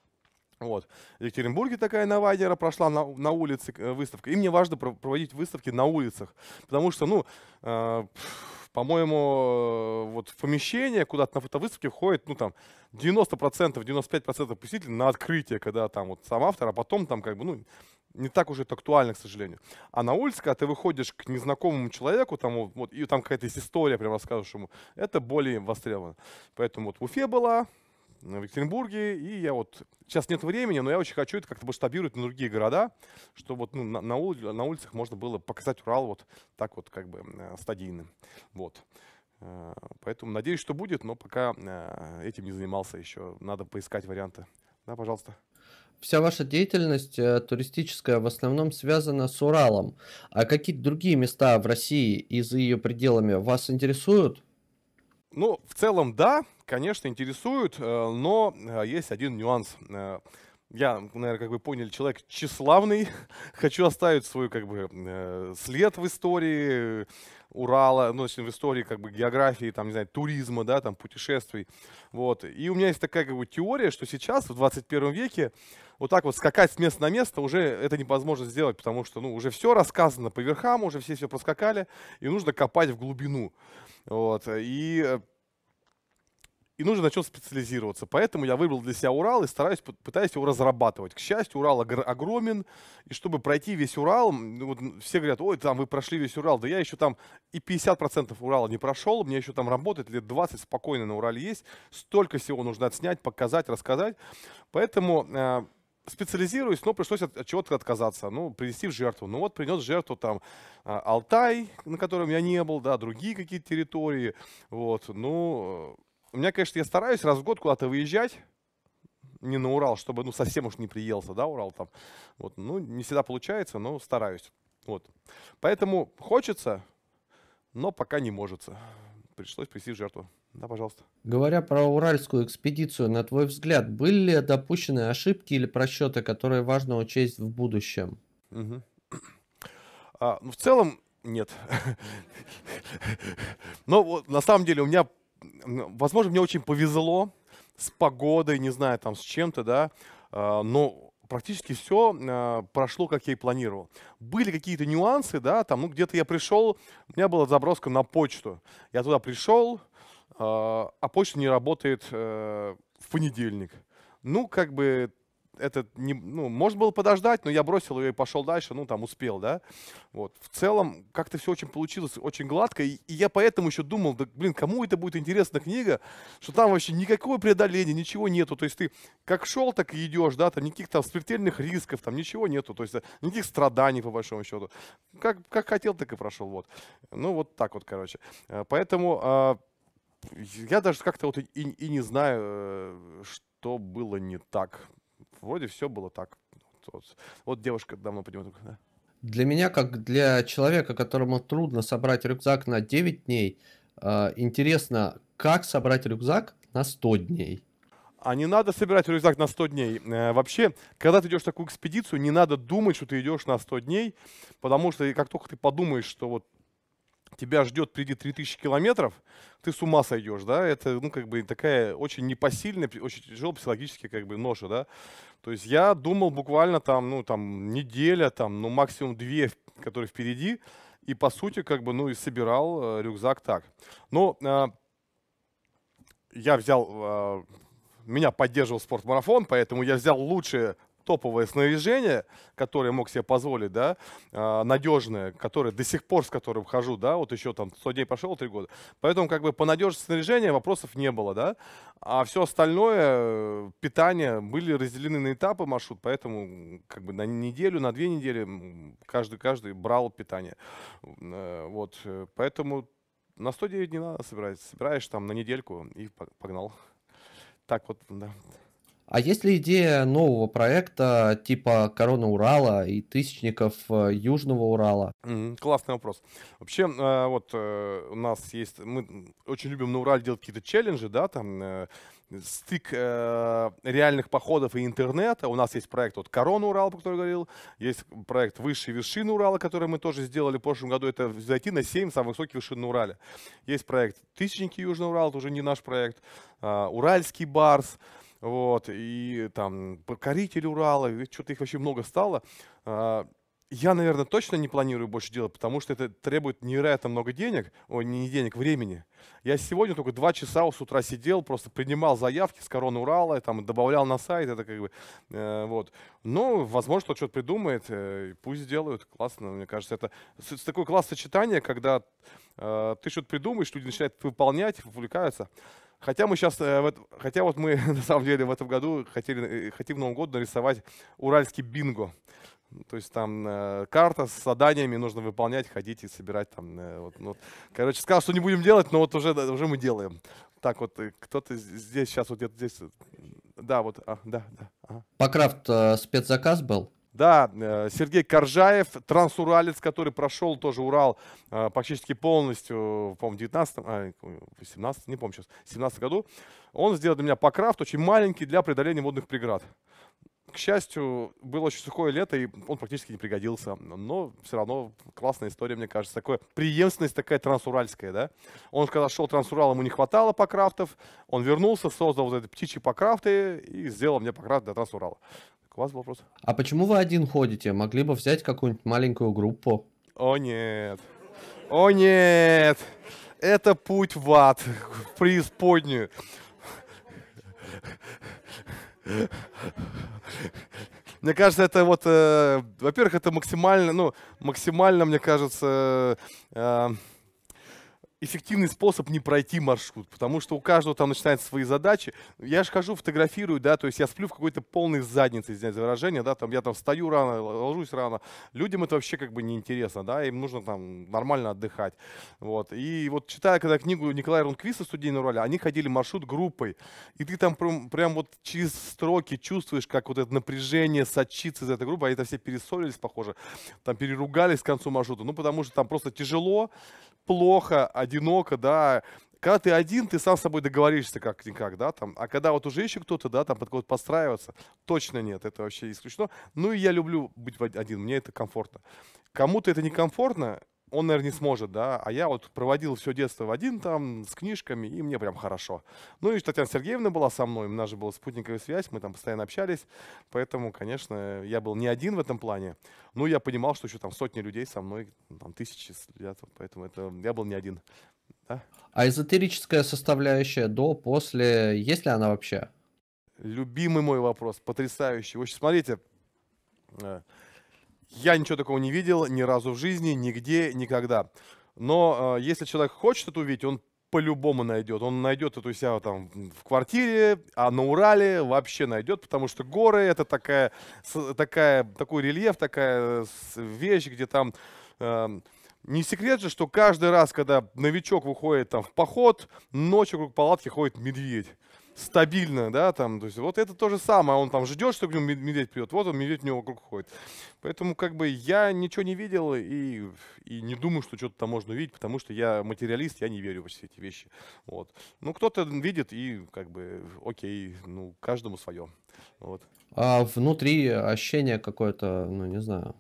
Вот. В Екатеринбурге такая новайдера прошла на, на улице э, выставка. И мне важно проводить выставки на улицах. Потому что, ну, э, по-моему, э, вот помещение, куда на фотовыставке входит, ну, там, 90%, 95% посетителей на открытие, когда там вот сам автор, а потом там как бы, ну, не так уже это актуально, к сожалению. А на улице, когда ты выходишь к незнакомому человеку, там, вот, и там какая-то есть история, прям расскажешь ему, это более востребовано. Поэтому вот в Уфе была, в Екатеринбурге, и я вот... Сейчас нет времени, но я очень хочу это как-то масштабировать на другие города, чтобы вот ну, на, на, улицах можно было показать Урал вот так вот как бы э, стадийным. Вот. Э, поэтому надеюсь, что будет, но пока э, этим не занимался еще. Надо поискать варианты. Да, пожалуйста вся ваша деятельность э, туристическая в основном связана с Уралом. А какие другие места в России и за ее пределами вас интересуют? Ну, в целом, да, конечно, интересуют, э, но э, есть один нюанс я, наверное, как бы поняли, человек тщеславный. <laughs> Хочу оставить свой как бы э, след в истории Урала, ну, в истории как бы географии, там, не знаю, туризма, да, там, путешествий. Вот. И у меня есть такая как бы теория, что сейчас, в 21 веке, вот так вот скакать с места на место уже это невозможно сделать, потому что, ну, уже все рассказано по верхам, уже все все проскакали, и нужно копать в глубину. Вот. И э, и нужно на чем специализироваться. Поэтому я выбрал для себя Урал и стараюсь, пытаюсь его разрабатывать. К счастью, Урал огромен, и чтобы пройти весь Урал, ну вот все говорят, ой, там вы прошли весь Урал, да я еще там и 50% Урала не прошел, мне еще там работать лет 20 спокойно на Урале есть, столько всего нужно отснять, показать, рассказать. Поэтому э, специализируюсь, но пришлось от, от чего-то отказаться, ну, принести в жертву. Ну вот принес жертву там а, Алтай, на котором я не был, да, другие какие-то территории, вот, ну у меня, конечно, я стараюсь раз в год куда-то выезжать, не на Урал, чтобы, ну, совсем уж не приелся, да, Урал там. Вот, ну, не всегда получается, но стараюсь. Вот. Поэтому хочется, но пока не может. Пришлось прийти в жертву. Да, пожалуйста. Говоря про уральскую экспедицию, на твой взгляд, были ли допущены ошибки или просчеты, которые важно учесть в будущем? Угу. А, ну, в целом, нет. <laughs> Но вот, на самом деле у меня возможно, мне очень повезло с погодой, не знаю, там с чем-то, да, а, но практически все а, прошло, как я и планировал. Были какие-то нюансы, да, там, ну, где-то я пришел, у меня была заброска на почту. Я туда пришел, а, а почта не работает э, в понедельник. Ну, как бы это не, ну, можно было подождать, но я бросил ее и пошел дальше, ну, там, успел, да. Вот. В целом, как-то все очень получилось, очень гладко, и, и я поэтому еще думал, да, блин, кому это будет интересна книга, что там вообще никакого преодоления, ничего нету, то есть ты как шел, так и идешь, да, там никаких там смертельных рисков, там ничего нету, то есть э, никаких страданий, по большому счету. Как, как хотел, так и прошел, вот. Ну, вот так вот, короче. Э, поэтому а, я даже как-то вот и, и не знаю, э, что было не так вроде все было так. Вот, вот. вот девушка давно поднимает Да. Для меня, как для человека, которому трудно собрать рюкзак на 9 дней, а, интересно, как собрать рюкзак на 100 дней? А не надо собирать рюкзак на 100 дней. Э, вообще, когда ты идешь в такую экспедицию, не надо думать, что ты идешь на 100 дней, потому что как только ты подумаешь, что вот тебя ждет, приди 3000 километров, ты с ума сойдешь, да, это, ну, как бы такая очень непосильная, очень тяжелая психологически, как бы, ноша, да. То есть я думал буквально там, ну, там, неделя, там, ну, максимум две, которые впереди, и, по сути, как бы, ну, и собирал э, рюкзак так. Но э, я взял, э, меня поддерживал спортмарафон, поэтому я взял лучшие топовое снаряжение, которое мог себе позволить, да, а, надежное, которое до сих пор с которым хожу, да, вот еще там 100 дней пошел, 3 года. Поэтому как бы по надежности снаряжения вопросов не было, да. А все остальное, э, питание, были разделены на этапы маршрут, поэтому как бы на неделю, на две недели каждый-каждый брал питание. Э, вот, э, поэтому на 109 не надо собирать. Собираешь там на недельку и погнал. Так вот, да. А есть ли идея нового проекта типа «Корона Урала» и «Тысячников э, Южного Урала»? Mm-hmm. Классный вопрос. Вообще, э, вот э, у нас есть... Мы очень любим на Урале делать какие-то челленджи, да, там... Э, стык э, реальных походов и интернета. У нас есть проект вот «Корона Урала», про который говорил. Есть проект «Высшие вершины Урала», который мы тоже сделали в прошлом году. Это зайти на 7 самых высоких вершин на Урале. Есть проект «Тысячники Южного Урала», это уже не наш проект. Э, «Уральский барс» вот, и там покоритель Урала, что-то их вообще много стало. А, я, наверное, точно не планирую больше делать, потому что это требует невероятно много денег, о, не денег, времени. Я сегодня только два часа с утра сидел, просто принимал заявки с короны Урала, там, добавлял на сайт, это как бы, э, вот. Ну, возможно, кто что-то придумает, э, пусть сделают, классно, мне кажется, это с, с такой класс сочетания, когда э, ты что-то придумаешь, люди начинают выполнять, увлекаются. Хотя мы сейчас, э, хотя вот мы <laughs> на самом деле в этом году хотели, э, хотим в Новом году нарисовать уральский бинго. Ну, то есть там э, карта с заданиями нужно выполнять, ходить и собирать там. Э, вот, ну, короче, сказал, что не будем делать, но вот уже, уже мы делаем. Так вот, э, кто-то здесь сейчас вот где-то здесь. Да, вот, а, да, да. Ага. По крафт э, спецзаказ был? Да, э, Сергей Коржаев, трансуралец, который прошел тоже Урал э, практически полностью, по-моему, в 19 а, 17 не помню сейчас, 17 году. Он сделал для меня покрафт, очень маленький, для преодоления водных преград. К счастью, было очень сухое лето, и он практически не пригодился. Но все равно классная история, мне кажется. Такая преемственность такая трансуральская, да? Он, когда шел трансурал, ему не хватало покрафтов. Он вернулся, создал вот эти птичьи покрафты и сделал мне покрафт для трансурала. К вас вопрос. А почему вы один ходите? Могли бы взять какую-нибудь маленькую группу? О нет. О нет. Это путь в ад, в <laughs> преисподнюю. Мне кажется, это вот, э, во-первых, это максимально, ну, максимально, мне кажется, э, эффективный способ не пройти маршрут, потому что у каждого там начинаются свои задачи. Я же хожу, фотографирую, да, то есть я сплю в какой-то полной заднице, извиняюсь за выражение, да, там я там встаю рано, ложусь рано. Людям это вообще как бы неинтересно, да, им нужно там нормально отдыхать. Вот. И вот читая когда книгу Николая Рунквиста «Студийная роль», они ходили маршрут группой, и ты там прям, прям вот через строки чувствуешь, как вот это напряжение сочится из этой группы, они там все перессорились, похоже, там переругались к концу маршрута, ну, потому что там просто тяжело, плохо, одиноко, да, когда ты один, ты сам с собой договоришься как-никак, да, там, а когда вот уже еще кто-то, да, там под кого-то подстраиваться, точно нет, это вообще исключено. Ну и я люблю быть один, мне это комфортно. Кому-то это некомфортно, он, наверное, не сможет, да. А я вот проводил все детство в один там, с книжками, и мне прям хорошо. Ну и Татьяна Сергеевна была со мной, у нас же была спутниковая связь, мы там постоянно общались, поэтому, конечно, я был не один в этом плане, Ну я понимал, что еще там сотни людей со мной, там тысячи следят, поэтому это, я был не один. Да? А эзотерическая составляющая до, после, есть ли она вообще? Любимый мой вопрос, потрясающий. В общем, смотрите, э, я ничего такого не видел ни разу в жизни, нигде, никогда. Но э, если человек хочет это увидеть, он по-любому найдет. Он найдет это у себя там в квартире, а на Урале вообще найдет, потому что горы это такая, такая, такой рельеф, такая вещь, где там... Э, не секрет же, что каждый раз, когда новичок выходит там в поход, ночью вокруг палатки ходит медведь стабильно, да, там, то есть вот это то же самое, он там ждет, что к нему медведь придет, вот он, медведь у него вокруг ходит. Поэтому, как бы, я ничего не видел и, и не думаю, что что-то там можно увидеть, потому что я материалист, я не верю во все эти вещи, вот. Ну, кто-то видит и, как бы, окей, ну, каждому свое, вот. А внутри ощущение какое-то, ну, не знаю,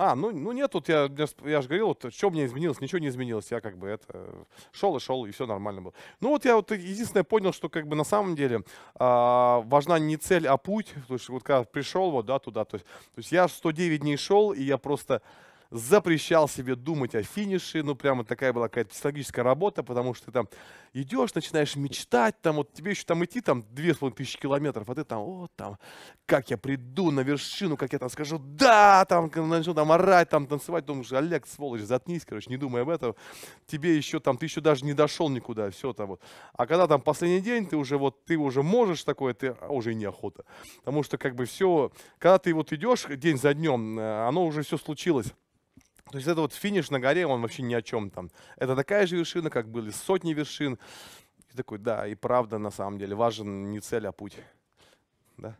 а, ну, ну нет, тут я, я же говорил, вот, э, что мне изменилось, ничего не изменилось, я как бы это э, шел и шел, и все нормально было. Ну вот я вот э, единственное понял, что как бы на самом деле а, важна не цель, а путь, то есть вот когда пришел вот, да, туда, то есть, то есть я 109 дней шел, и я просто запрещал себе думать о финише, ну, прямо такая была какая-то психологическая работа, потому что ты там идешь, начинаешь мечтать, там вот тебе еще там идти там две с половиной тысячи километров, а ты там, вот там, как я приду на вершину, как я там скажу, да, там, начну там орать, там танцевать, думаешь, Олег, сволочь, заткнись, короче, не думай об этом, тебе еще там, ты еще даже не дошел никуда, все там вот. А когда там последний день, ты уже вот, ты уже можешь такое, ты а уже неохота, потому что как бы все, когда ты вот идешь день за днем, э, оно уже все случилось. То есть это вот финиш на горе, он вообще ни о чем там. Это такая же вершина, как были сотни вершин. И такой, да, и правда, на самом деле, важен не цель, а путь. Да.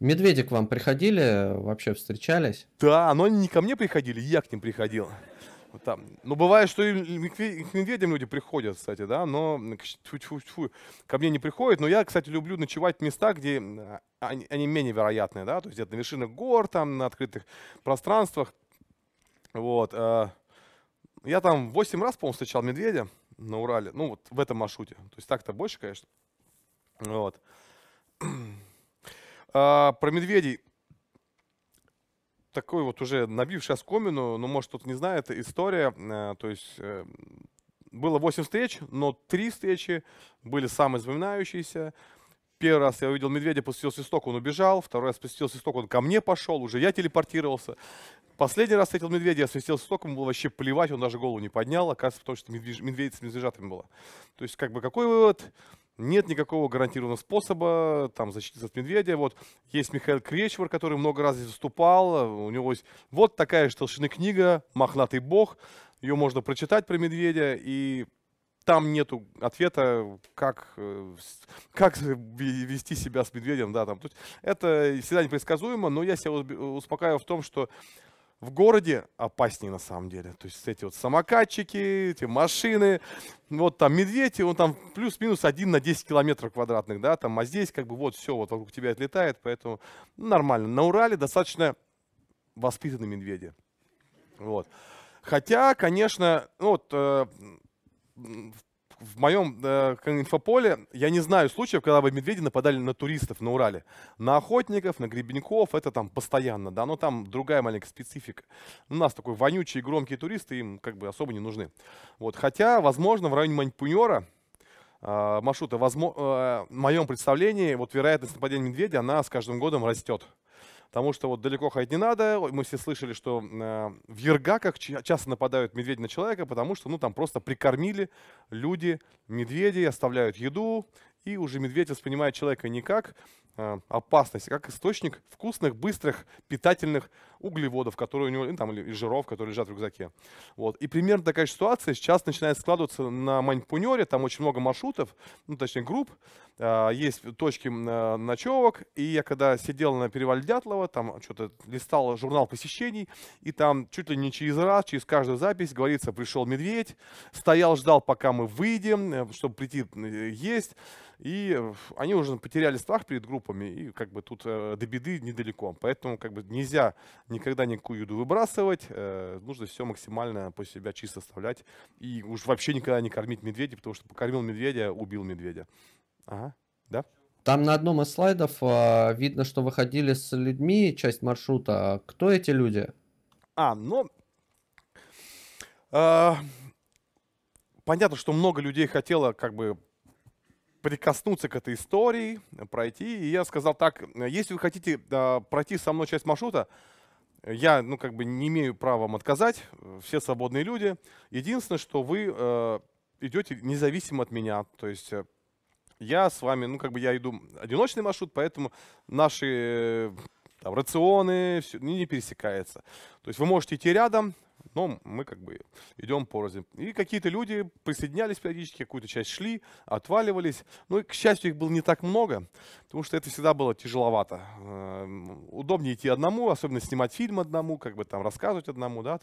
Медведи к вам приходили, вообще встречались? Да, но они не ко мне приходили, я к ним приходил. Вот там. Но ну, бывает, что и к медведям люди приходят, кстати, да, но тьфу -тьфу -тьфу, ко мне не приходят. Но я, кстати, люблю ночевать в местах, где а, они, они менее вероятные, да, то есть где-то на вершинах гор, там, на открытых пространствах. Вот. Э, я там 8 раз, по-моему, встречал медведя на Урале. Ну, вот в этом маршруте. То есть так-то больше, конечно. Вот. <clears throat> А, про медведей. Такой вот уже набивший оскомину, но ну, может, кто-то не знает, история. Э, то есть э, было 8 встреч, но 3 встречи были самые запоминающиеся. Первый раз я увидел медведя, посвятил свисток, он убежал. Второй раз посвятил свисток, он ко мне пошел, уже я телепортировался. Последний раз встретил медведя, я свистел с током, было вообще плевать, он даже голову не поднял, оказывается, потому что медвеж, медведь с медвежатами была. То есть, как бы, какой вывод? Нет никакого гарантированного способа там, защититься от медведя. Вот есть Михаил Кречвар, который много раз здесь выступал. У него есть вот такая же толщины книга «Мохнатый бог». Ее можно прочитать про медведя, и там нету ответа, как, э, как вести себя с медведем. Да, там. это всегда непредсказуемо, но я себя успокаиваю в том, что в городе опаснее на самом деле. То есть эти вот самокатчики, эти машины, вот там медведи, он там плюс-минус один на 10 километров квадратных, да, там, а здесь как бы вот все вот вокруг тебя отлетает, поэтому ну, нормально. На Урале достаточно воспитаны медведи. Вот. Хотя, конечно, ну вот, э, в моем э, инфополе я не знаю случаев, когда бы медведи нападали на туристов на Урале. На охотников, на грибников. это там постоянно, да, но там другая маленькая специфика. У нас такой вонючие громкие туристы, им как бы особо не нужны. Вот, хотя, возможно, в районе Маньпуньора э, маршрута, возможно, э, в моем представлении, вот вероятность нападения медведя, она с каждым годом растет. Потому что вот далеко ходить не надо. Мы все слышали, что а, в Ергаках часто нападают медведи на человека, потому что ну, там просто прикормили люди медведей, оставляют еду, и уже медведь воспринимает человека не как а, опасность, а как источник вкусных, быстрых, питательных углеводов, которые у него, или, ну, там, или жиров, которые лежат в рюкзаке. Вот. И примерно такая ситуация сейчас начинает складываться на Маньпунере, там очень много маршрутов, ну, точнее, групп, а, есть точки э, ночевок, и я когда сидел на перевале Дятлова, там что-то листал журнал посещений, и там чуть ли не через раз, через каждую запись говорится, пришел медведь, стоял, ждал, пока мы выйдем, э, чтобы прийти э, есть, и они уже потеряли страх перед группами, и как бы тут до беды недалеко, поэтому как бы нельзя никогда никакую еду выбрасывать, э, нужно все максимально по себя чисто оставлять. И уж вообще никогда не кормить медведя, потому что покормил медведя, убил медведя. Ага, да? Там на одном из слайдов э, видно, что выходили с людьми часть маршрута. А кто эти люди? А, ну... Э, понятно, что много людей хотело как бы прикоснуться к этой истории, пройти. И я сказал так, если вы хотите э, пройти со мной часть маршрута, я, ну, как бы не имею права вам отказать, все свободные люди. Единственное, что вы э, идете независимо от меня, то есть э, я с вами, ну, как бы я иду одиночный маршрут, поэтому наши э, там, рационы все, не, не пересекаются. То есть вы можете идти рядом, но ну, мы как бы идем порознь. И какие-то люди присоединялись периодически, какую-то часть шли, отваливались. Ну и, к счастью, их было не так много, потому что это всегда было тяжеловато. Э, удобнее идти одному, особенно снимать фильм одному, как бы там рассказывать одному, да.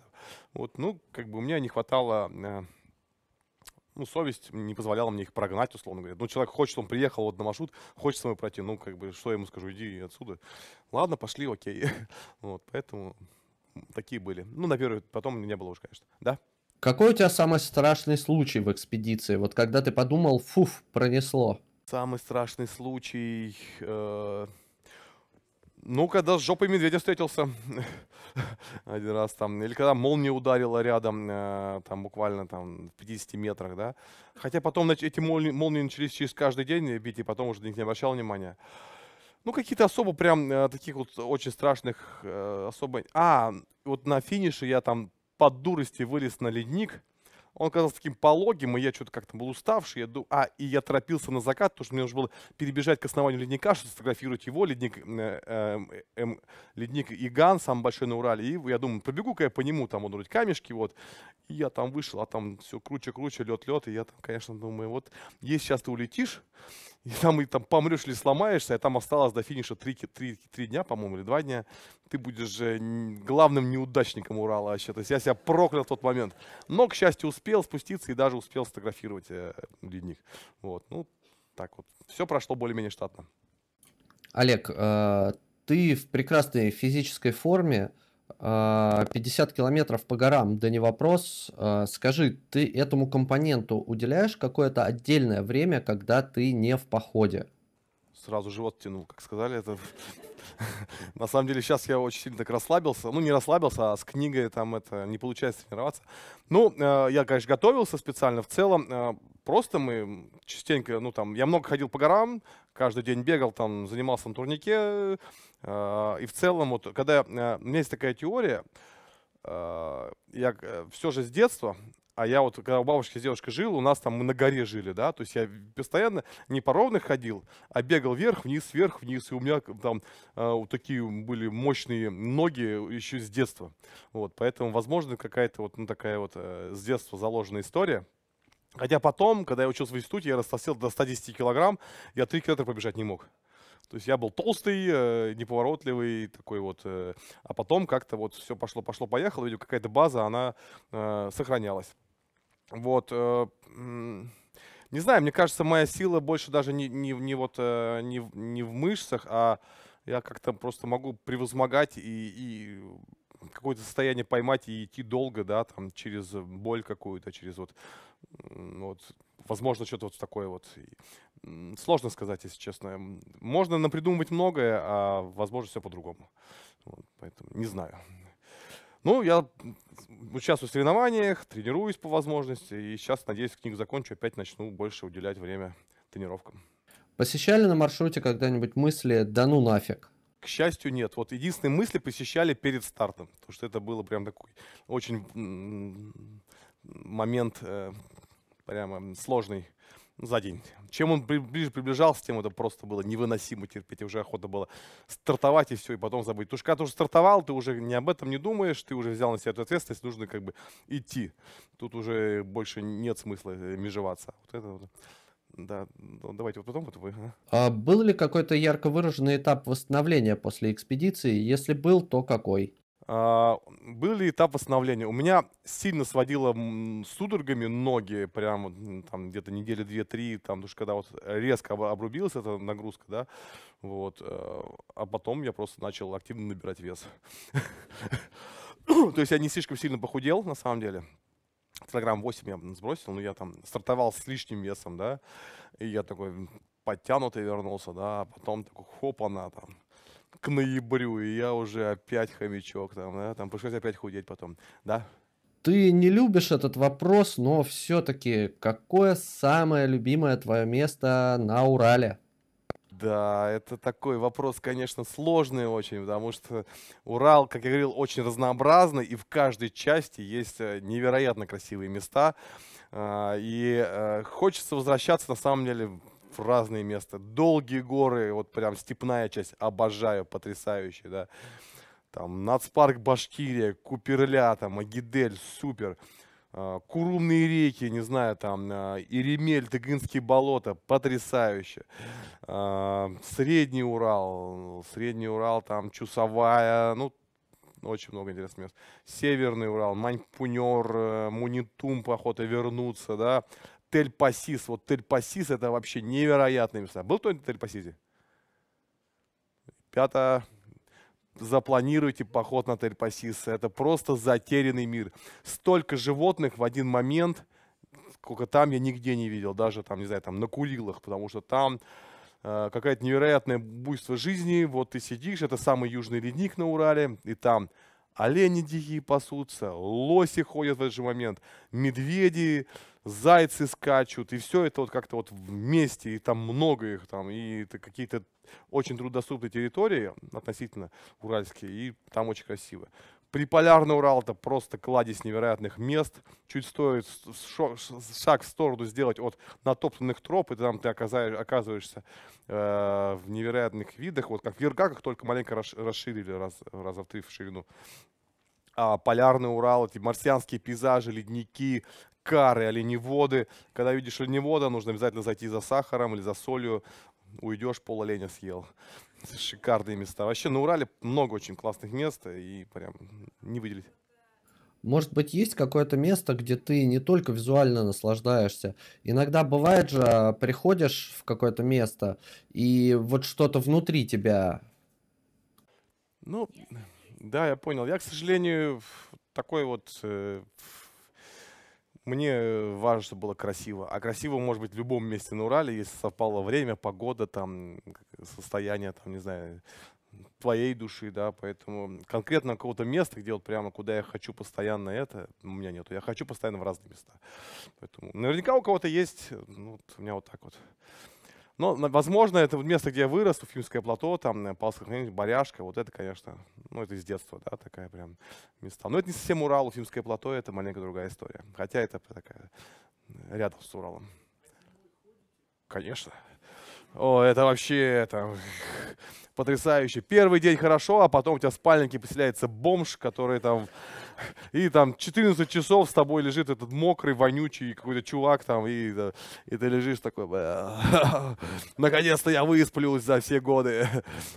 Вот, ну, как бы у меня не хватало э, ну, совесть не позволяла мне их прогнать, условно говоря. Ну, человек хочет, он приехал вот на маршрут, хочет с мной пройти, ну, как бы, что я ему скажу, иди отсюда. Ладно, пошли, окей. <laughs> Вот, поэтому такие были. Ну, на первый, потом не было уже, конечно. Да? Какой у тебя самый страшный случай в экспедиции? Вот когда ты подумал, фуф, пронесло. Самый страшный случай... Э... Ну, когда с жопой медведя встретился <laughs> один раз там, или когда молния ударила рядом, э, там буквально там в 50 метрах, да. Хотя потом эти молнии, молнии начались через каждый день бить, и потом уже на не обращал внимания. Ну, какие-то особо прям э, таких вот очень страшных э, особо... А, вот на финише я там под дурости вылез на ледник. Он казался таким пологим, и я что-то как-то был уставший. Я дум... А, и я торопился на закат, потому что мне нужно было перебежать к основанию ледника, чтобы сфотографировать его, ледник, э, э, э, ледник Иган, самый большой на Урале. И я думаю, пробегу-ка я по нему, там он вроде камешки, вот. И я там вышел, а там все круче-круче, лед-лед. И я там, конечно, думаю, вот если сейчас ты улетишь, и там, и там помрешь или сломаешься, а там осталось до финиша три три три дня, по-моему, или два дня, ты будешь же главным неудачником Урала вообще. То есть я себя проклял в тот момент. Но, к счастью, успел спуститься и даже успел сфотографировать э, ледник. Вот, ну, так вот. Все прошло более-менее штатно. Олег, э, ты в прекрасной физической форме, 50 а, километров по горам, да не вопрос. А, скажи, ты этому компоненту уделяешь какое-то отдельное время, когда ты не в походе? Сразу живот тянул, как сказали. Это... <laughs> На самом деле сейчас я очень сильно так расслабился. Ну, не расслабился, а с книгой там это не получается тренироваться. Ну, э, я, конечно, готовился специально. В целом, э, Просто мы частенько, ну там, я много ходил по горам, каждый день бегал, там, занимался на турнике. Э, и в целом, вот, когда э, у меня есть такая теория, э, я э, все же с детства, а я вот, когда у бабушки с девушкой жил, у нас там мы на горе жили, да, то есть я постоянно не по ровных ходил, а бегал вверх, вниз, вверх, вниз, и у меня там э, вот такие были мощные ноги еще с детства, вот, поэтому, возможно, какая-то вот ну, такая вот э, с детства заложенная история, Хотя потом, когда я учился в институте, я растосел до 110 килограмм, я 3 километра побежать не мог. То есть я был толстый, э, неповоротливый такой вот. Э, а потом как-то вот все пошло-пошло-поехало. Видимо, какая-то база, она э, сохранялась. Вот. Не знаю, мне кажется, моя сила больше даже не, не, не, вот, не, не в мышцах, а я как-то просто могу превозмогать и, и какое-то состояние поймать и идти долго, да, там, через боль какую-то, через вот вот, возможно, что-то вот такое вот. Сложно сказать, если честно. Можно напридумывать многое, а возможно все по-другому. Вот, поэтому не знаю. Ну, я участвую в соревнованиях, тренируюсь по возможности, и сейчас, надеюсь, книгу закончу, опять начну больше уделять время тренировкам. Посещали на маршруте когда-нибудь мысли «да ну нафиг»? К счастью, нет. Вот единственные мысли посещали перед стартом, потому что это было прям такой очень момент э, прямо сложный за день. Чем он ближе приближался, тем это просто было невыносимо терпеть. Уже охота была стартовать и все, и потом забыть. Потому что когда ты уже стартовал, ты уже не об этом не думаешь, ты уже взял на себя эту ответственность, нужно как бы идти. Тут уже больше нет смысла э, межеваться. Вот это вот. Да, давайте вот потом вот вы. А был ли какой-то ярко выраженный этап восстановления после экспедиции? Если был, то какой? А, был ли этап восстановления? У меня сильно сводило судорогами ноги, прям там где-то недели две-три, там, потому что когда вот резко обрубилась эта нагрузка, да, вот, э, а потом я просто начал активно набирать вес. <coughs> То есть я не слишком сильно похудел, на самом деле. Килограмм 8 я сбросил, но я там стартовал с лишним весом, да, и я такой подтянутый вернулся, да, а потом такой хоп, она там к ноябрю, и я уже опять хомячок там, да, там пришлось опять худеть потом, да? Ты не любишь этот вопрос, но все-таки какое самое любимое твое место на Урале? Да, это такой вопрос, конечно, сложный очень, потому что Урал, как я говорил, очень разнообразный, и в каждой части есть э, невероятно красивые места. А, и э, хочется возвращаться, на самом деле, разные места. Долгие горы, вот прям степная часть, обожаю, потрясающе, да. Там нацпарк Башкирия, Куперля, там Агидель, супер. А, Курумные реки, не знаю, там, а, Иремель, Тыгынские болота, потрясающе. А, Средний Урал, Средний Урал, там, Чусовая, ну, очень много интересных мест. Северный Урал, Маньпунер, э, Мунитум, охота вернуться, да. Тель-Пасис. Вот Тель-Пасис – это вообще невероятные места. Был кто-нибудь в Тель-Пасисе? Пятое. Запланируйте поход на Тель-Пасис. Это просто затерянный мир. Столько животных в один момент, сколько там я нигде не видел. Даже там, не знаю, там на Курилах, потому что там э, какое-то невероятное буйство жизни. Вот ты сидишь, это самый южный ледник на Урале, и там олени дикие пасутся, лоси ходят в этот же момент, медведи, зайцы скачут, и все это вот как-то вот вместе, и там много их там, и это какие-то очень трудоступные территории относительно уральские, и там очень красиво. Приполярный Урал – это просто кладезь невероятных мест. Чуть стоит шаг в сторону сделать от натоптанных троп, и там ты оказываешься э, в невероятных видах. Вот как в Ергаках, только маленько расширили раз, раза в три в ширину. А полярный Урал, эти марсианские пейзажи, ледники, сикары, оленеводы. Когда видишь оленевода, нужно обязательно зайти за сахаром или за солью. Уйдешь, пол оленя съел. <laughs> Шикарные места. Вообще на Урале много очень классных мест э, и прям не выделить. Может быть, есть какое-то место, где ты не только визуально наслаждаешься. Иногда бывает же, а, приходишь в какое-то место, и вот что-то внутри тебя. Ну, да, я понял. Я, к сожалению, такой вот э, мне важно, чтобы было красиво. А красиво может быть в любом месте на Урале, если совпало время, погода, там, состояние, там, не знаю, твоей души, да, поэтому конкретно какого-то места, где вот прямо, куда я хочу постоянно это, у меня нету. Я хочу постоянно в разные места. Поэтому наверняка у кого-то есть, ну, вот у меня вот так вот. Но, возможно, это место, где я вырос, Уфимское плато, там, э, Пасхальный, боряшка, вот это, конечно, ну, это из детства, да, такая прям места. Но это не совсем Урал, Уфимское плато, это маленько другая история. Хотя это такая э, рядом с Уралом. Конечно. О, это вообще это, потрясающе. Первый день хорошо, а потом у тебя в спальнике поселяется бомж, который там и там 14 часов с тобой лежит этот мокрый, вонючий какой-то чувак там, и, и ты лежишь такой, <laughs> наконец-то я высплюсь за все годы.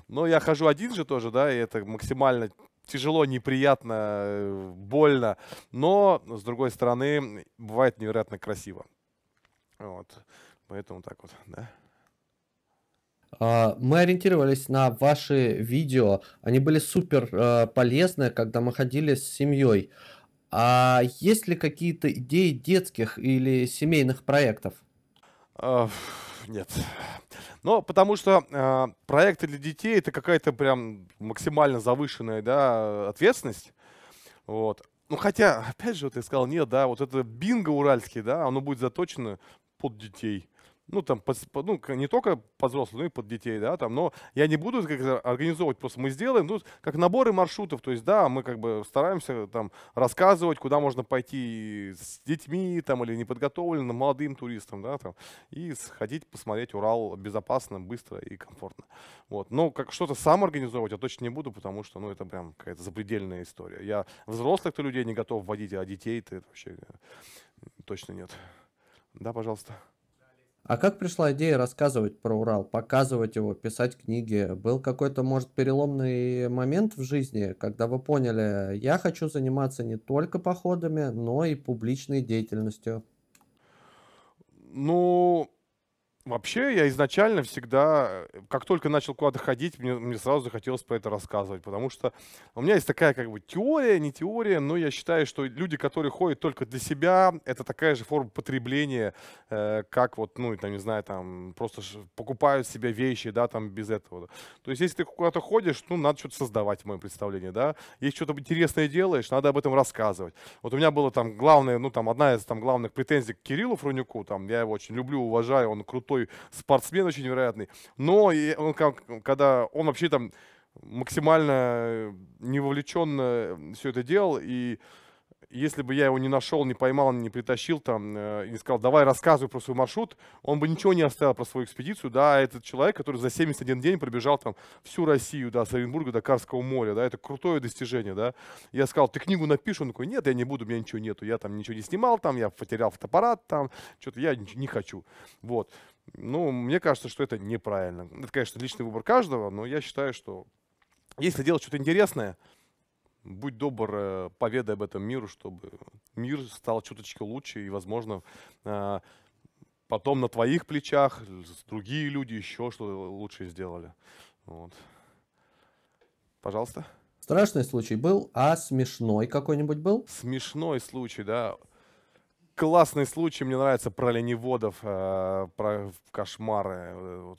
Но я хожу один же тоже, да, и это максимально тяжело, неприятно, больно, но, с другой стороны, бывает невероятно красиво. Вот, поэтому так вот, да. А, мы ориентировались на ваши видео. Они были супер э, полезны, когда мы ходили с семьей. А есть ли какие-то идеи детских или семейных проектов? А, нет. Но ну, потому что э, проекты для детей это какая-то прям максимально завышенная да, ответственность. Вот. Ну хотя, опять же, вот я сказал, нет, да, вот это бинго уральский, да, оно будет заточено под детей ну, там, под, ну, не только под взрослых, но и под детей, да, там, но я не буду как организовывать, просто мы сделаем, ну, как наборы маршрутов, то есть, да, мы как бы стараемся там рассказывать, куда можно пойти с детьми, там, или неподготовленным молодым туристам, да, там, и сходить посмотреть Урал безопасно, быстро и комфортно, вот, но как что-то сам организовывать я точно не буду, потому что, ну, это прям какая-то запредельная история, я взрослых-то людей не готов водить, а детей-то вообще э, точно нет. Да, пожалуйста. А как пришла идея рассказывать про Урал, показывать его, писать книги? Был какой-то, может, переломный момент в жизни, когда вы поняли, я хочу заниматься не только походами, но и публичной деятельностью? Ну, Вообще, я изначально всегда, э, как только начал куда-то ходить, мне, мне сразу захотелось про это рассказывать, потому что у меня есть такая как бы теория, не теория, но я считаю, что люди, которые ходят только для себя, это такая же форма потребления, э, как вот, ну, там, не знаю, там, просто покупают себе вещи, да, там, без этого. То есть, если ты куда-то ходишь, ну, надо что-то создавать, в моем представлении, да. Если что-то интересное делаешь, надо об этом рассказывать. Вот у меня было там главное, ну, там, одна из там главных претензий к Кириллу Фрунюку, там, я его очень люблю, уважаю, он крутой крутой спортсмен, очень невероятный. Но и он, как, когда он вообще там максимально э, не вовлеченно э, все это делал, и если бы я его не нашел, не поймал, не притащил там, э, и не сказал, давай рассказывай про свой маршрут, он бы ничего не оставил про свою экспедицию, да, этот человек, который за 71 день пробежал там всю Россию, да, с Оренбурга до Карского моря, да, это крутое достижение, да. Я сказал, ты книгу напишешь? Он такой, нет, я не буду, у меня ничего нету, я там ничего не снимал, там, я потерял фотоаппарат, там, что-то я не хочу, вот. Ну, мне кажется, что это неправильно. Это, конечно, личный выбор каждого, но я считаю, что если делать что-то интересное, будь добр, э, поведай об этом миру, чтобы мир стал чуточку лучше и, возможно, а, потом на твоих плечах другие люди еще что лучше сделали. Вот. Пожалуйста. Страшный случай был, а смешной какой-нибудь был? Смешной случай, да классный случай, мне нравится про лениводов, э, про кошмары. Э,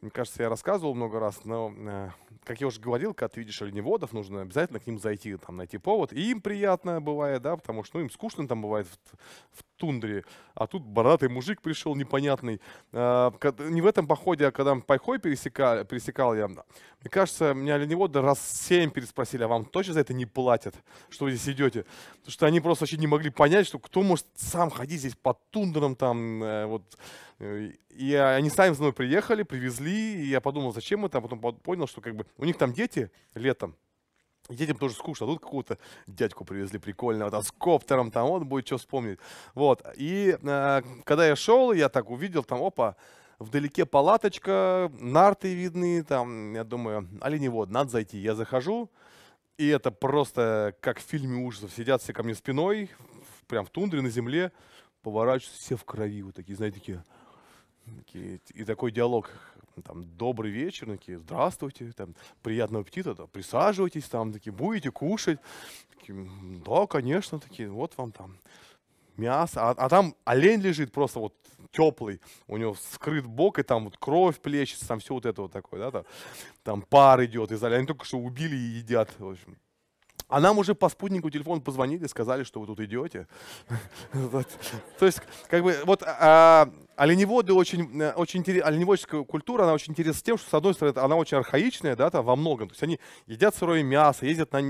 мне кажется, я рассказывал много раз, но, э, как я уже говорил, когда ты видишь оленеводов, нужно обязательно к ним зайти, там, найти повод. И им приятно бывает, да, потому что ну, им скучно там бывает в, в тундре. А тут бородатый мужик пришел непонятный. Э, не в этом походе, а когда Пайхой пересекал, пересекал я, мне кажется, меня оленеводы раз семь переспросили, а вам точно за это не платят, что вы здесь идете? Потому что они просто вообще не могли понять, что кто может сам ходить здесь по тундрам, там, э, вот, Э, и они сами за мной приехали, привезли, и я подумал, зачем это, а потом понял, что как бы у них там дети летом, Детям тоже скучно, а тут какого-то дядьку привезли прикольного, там, с коптером, там, он будет что вспомнить. Вот, и э, когда я шел, я так увидел, там, опа, вдалеке палаточка, нарты видны, там, я думаю, оленевод, надо зайти. Я захожу, и это просто как в фильме ужасов, сидят все ко мне спиной, прям в тундре, на земле, поворачиваются все в крови, вот такие, знаете, такие и такой диалог, там, добрый вечер, такие, здравствуйте, там, приятного аппетита, там, присаживайтесь, там, такие, будете кушать, такие, да, конечно, такие, вот вам там мясо, а, а там олень лежит просто вот теплый, у него скрыт бок, и там вот кровь плещется, там все вот это вот такое, да, там, там пар идет из оленя, только что убили и едят, в общем, а нам уже по спутнику телефон позвонили, сказали, что вы тут идете. <laughs> То есть, как бы, вот а, а оленеводы очень, э, очень оленеводческая культура, она очень интересна тем, что, с одной стороны, она очень архаичная, да, там во многом. То есть они едят сырое мясо, ездят на,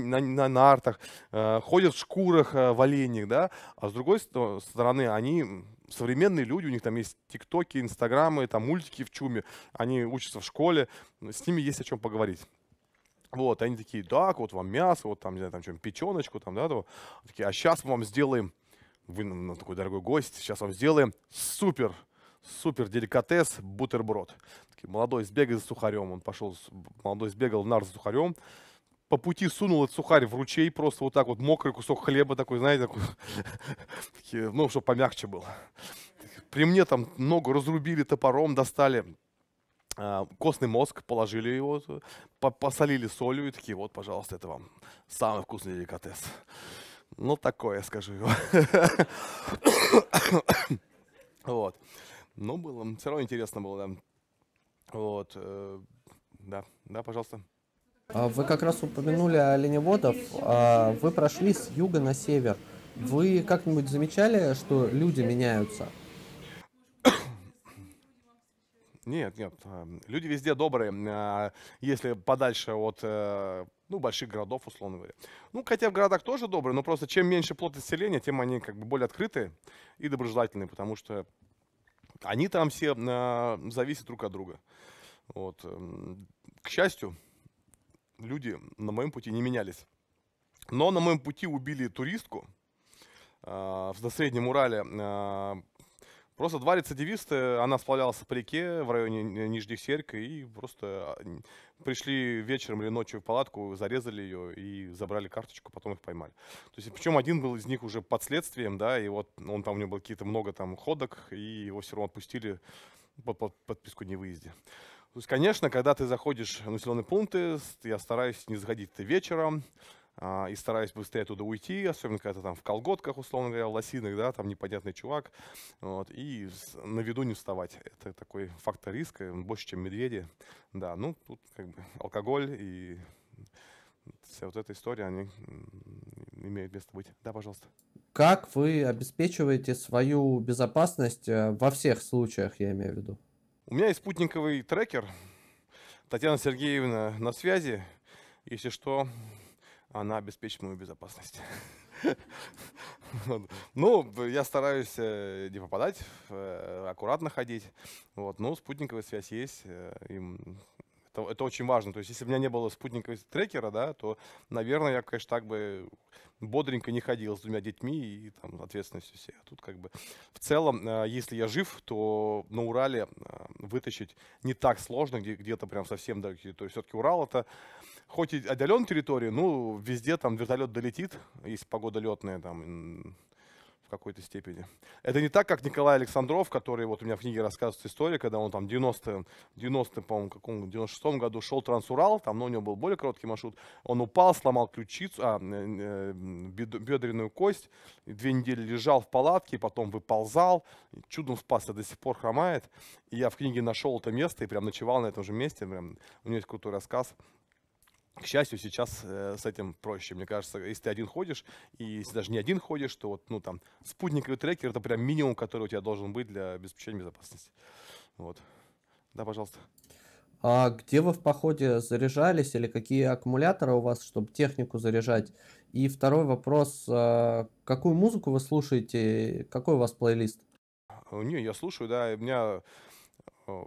нартах, э, ходят в шкурах э, в оленях, да. А с другой стороны, они современные люди, у них там есть тиктоки, инстаграмы, там мультики в чуме, они учатся в школе, с ними есть о чем поговорить. Вот, они такие, да, вот вам мясо, вот там, не знаю, там что-нибудь, печеночку, там, да, то. Такие, а сейчас мы вам сделаем, вы ну, такой дорогой гость, сейчас вам сделаем супер, супер деликатес, бутерброд. Такие, молодой сбегай за сухарем, он пошел, молодой сбегал в нар за сухарем, по пути сунул этот сухарь в ручей, просто вот так вот мокрый кусок хлеба такой, знаете, такой, <laughs> ну, чтобы помягче было. При мне там ногу разрубили топором, достали. А, костный мозг, положили его, посолили солью и такие, вот, пожалуйста, это вам самый вкусный деликатес. Ну, такое, скажу его. <coughs> вот. Но ну, было, все равно интересно было, да. Вот, э, да, да, пожалуйста. А вы как раз упомянули оленеводов. А вы прошли с юга на север. Вы как-нибудь замечали, что люди меняются? Нет, нет. Эм, люди везде добрые, а, если подальше от э, ну, больших городов, условно говоря. Ну, хотя в городах тоже добрые, но просто чем меньше плотность населения, тем они как бы более открытые и доброжелательные, потому что они там все а, зависят друг от друга. Вот. Эм, к счастью, люди на моем пути не менялись. Но на моем пути убили туристку, а, на Среднем Урале Просто два рецидивиста, она сплавлялась по реке в районе э, Нижних Серк, и просто а, пришли вечером или ночью в палатку, зарезали ее и забрали карточку, потом их поймали. То есть, причем один был из них уже под следствием, да, и вот он там, у него было какие-то много там ходок, и его все равно отпустили под, под подписку невыезде. То есть, конечно, когда ты заходишь в населенные пункты, я стараюсь не заходить ты вечером, а, и стараюсь быстрее оттуда уйти, особенно когда ты там в колготках, условно говоря, в лосиных, да, там непонятный чувак, вот, и на виду не вставать. Это такой фактор риска, больше, чем медведи, да, ну, тут как бы алкоголь и вся вот эта история, они имеют место быть. Да, пожалуйста. Как вы обеспечиваете свою безопасность э, во всех случаях, я имею в виду? У меня есть спутниковый трекер. Татьяна Сергеевна на связи. Если что, она обеспечит мою безопасность. <laughs> Ну, я стараюсь э, не попадать, э, аккуратно ходить. Вот. Но ну, спутниковая связь есть. Э, это, это очень важно. То есть, если бы у меня не было спутникового трекера, да, то, наверное, я, конечно, так бы бодренько не ходил с двумя детьми и там ответственностью все. А тут как бы в целом, если я жив, то на Урале вытащить не так сложно, где, где-то прям совсем далеко. То есть все-таки Урал это хоть и отдален территории, ну, везде там вертолет долетит, если погода летная там в какой-то степени. Это не так, как Николай Александров, который вот у меня в книге рассказывается история, когда он там 90, 90 по-моему, каком 96-м году шел Трансурал, там, но ну, у него был более короткий маршрут, он упал, сломал ключицу, а, э, бедренную кость, две недели лежал в палатке, потом выползал, чудом спасся, а до сих пор хромает. И я в книге нашел это место и прям ночевал на этом же месте, прям, у него есть крутой рассказ к счастью, сейчас э, с этим проще. Мне кажется, если ты один ходишь, и если даже не один ходишь, то вот, ну, там, спутниковый трекер — это прям минимум, который у тебя должен быть для обеспечения безопасности. Вот. Да, пожалуйста. А где вы в походе заряжались или какие аккумуляторы у вас, чтобы технику заряжать? И второй вопрос, а, какую музыку вы слушаете, какой у вас плейлист? Э, не, я слушаю, да, у меня... Э,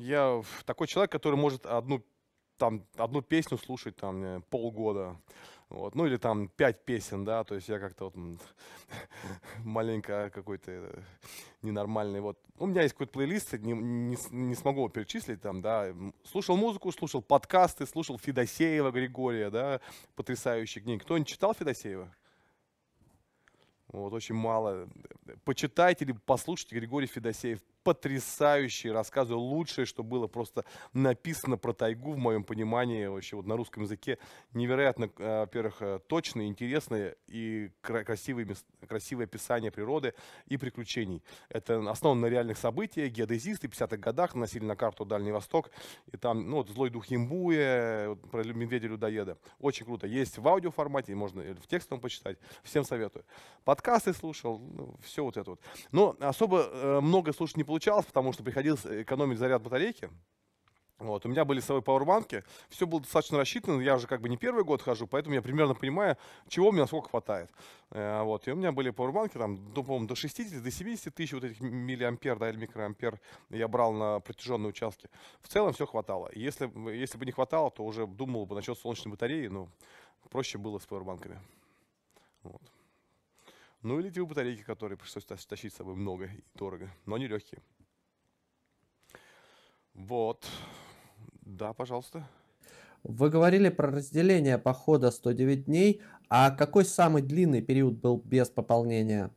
я такой человек, который может одну там одну песню слушать там полгода. Вот. Ну или там пять песен, да, то есть я как-то вот <laughs> маленько какой-то э, ненормальный. Вот. У меня есть какой-то плейлист, не, не, не смогу его перечислить там, да. Слушал музыку, слушал подкасты, слушал Федосеева Григория, да, потрясающий книги. кто не читал Федосеева? Вот, очень мало. Почитайте или послушайте Григорий Федосеев потрясающие рассказы, лучшее, что было просто написано про тайгу, в моем понимании, вообще вот на русском языке. Невероятно, э, во-первых, э, точные, интересные и красивые, красивые описания природы и приключений. Это основано на реальных событиях. Геодезисты в 50-х годах наносили на карту Дальний Восток, и там ну, вот злой дух имбуя, э, про медведя-людоеда. Очень круто. Есть в аудиоформате, можно в текстовом почитать. Всем советую. Подкасты слушал, ну, все вот это вот. Но особо много слушать не получается получалось, потому что приходилось э, экономить заряд батарейки. Вот, у меня были с собой пауэрбанки, все было достаточно рассчитано, я уже как бы не первый год хожу, поэтому я примерно понимаю, чего у меня сколько хватает. Э, вот, и у меня были пауэрбанки там, ну, до, по до 60, до 70 тысяч вот этих миллиампер, да, или микроампер я брал на протяженные участки. В целом все хватало. Если, если бы не хватало, то уже думал бы насчет солнечной батареи, но проще было с пауэрбанками. Вот. Ну или типа батарейки, которые пришлось тащить с собой много и дорого, но они легкие. Вот. Да, пожалуйста. Вы говорили про разделение похода 109 дней, а какой самый длинный период был без пополнения?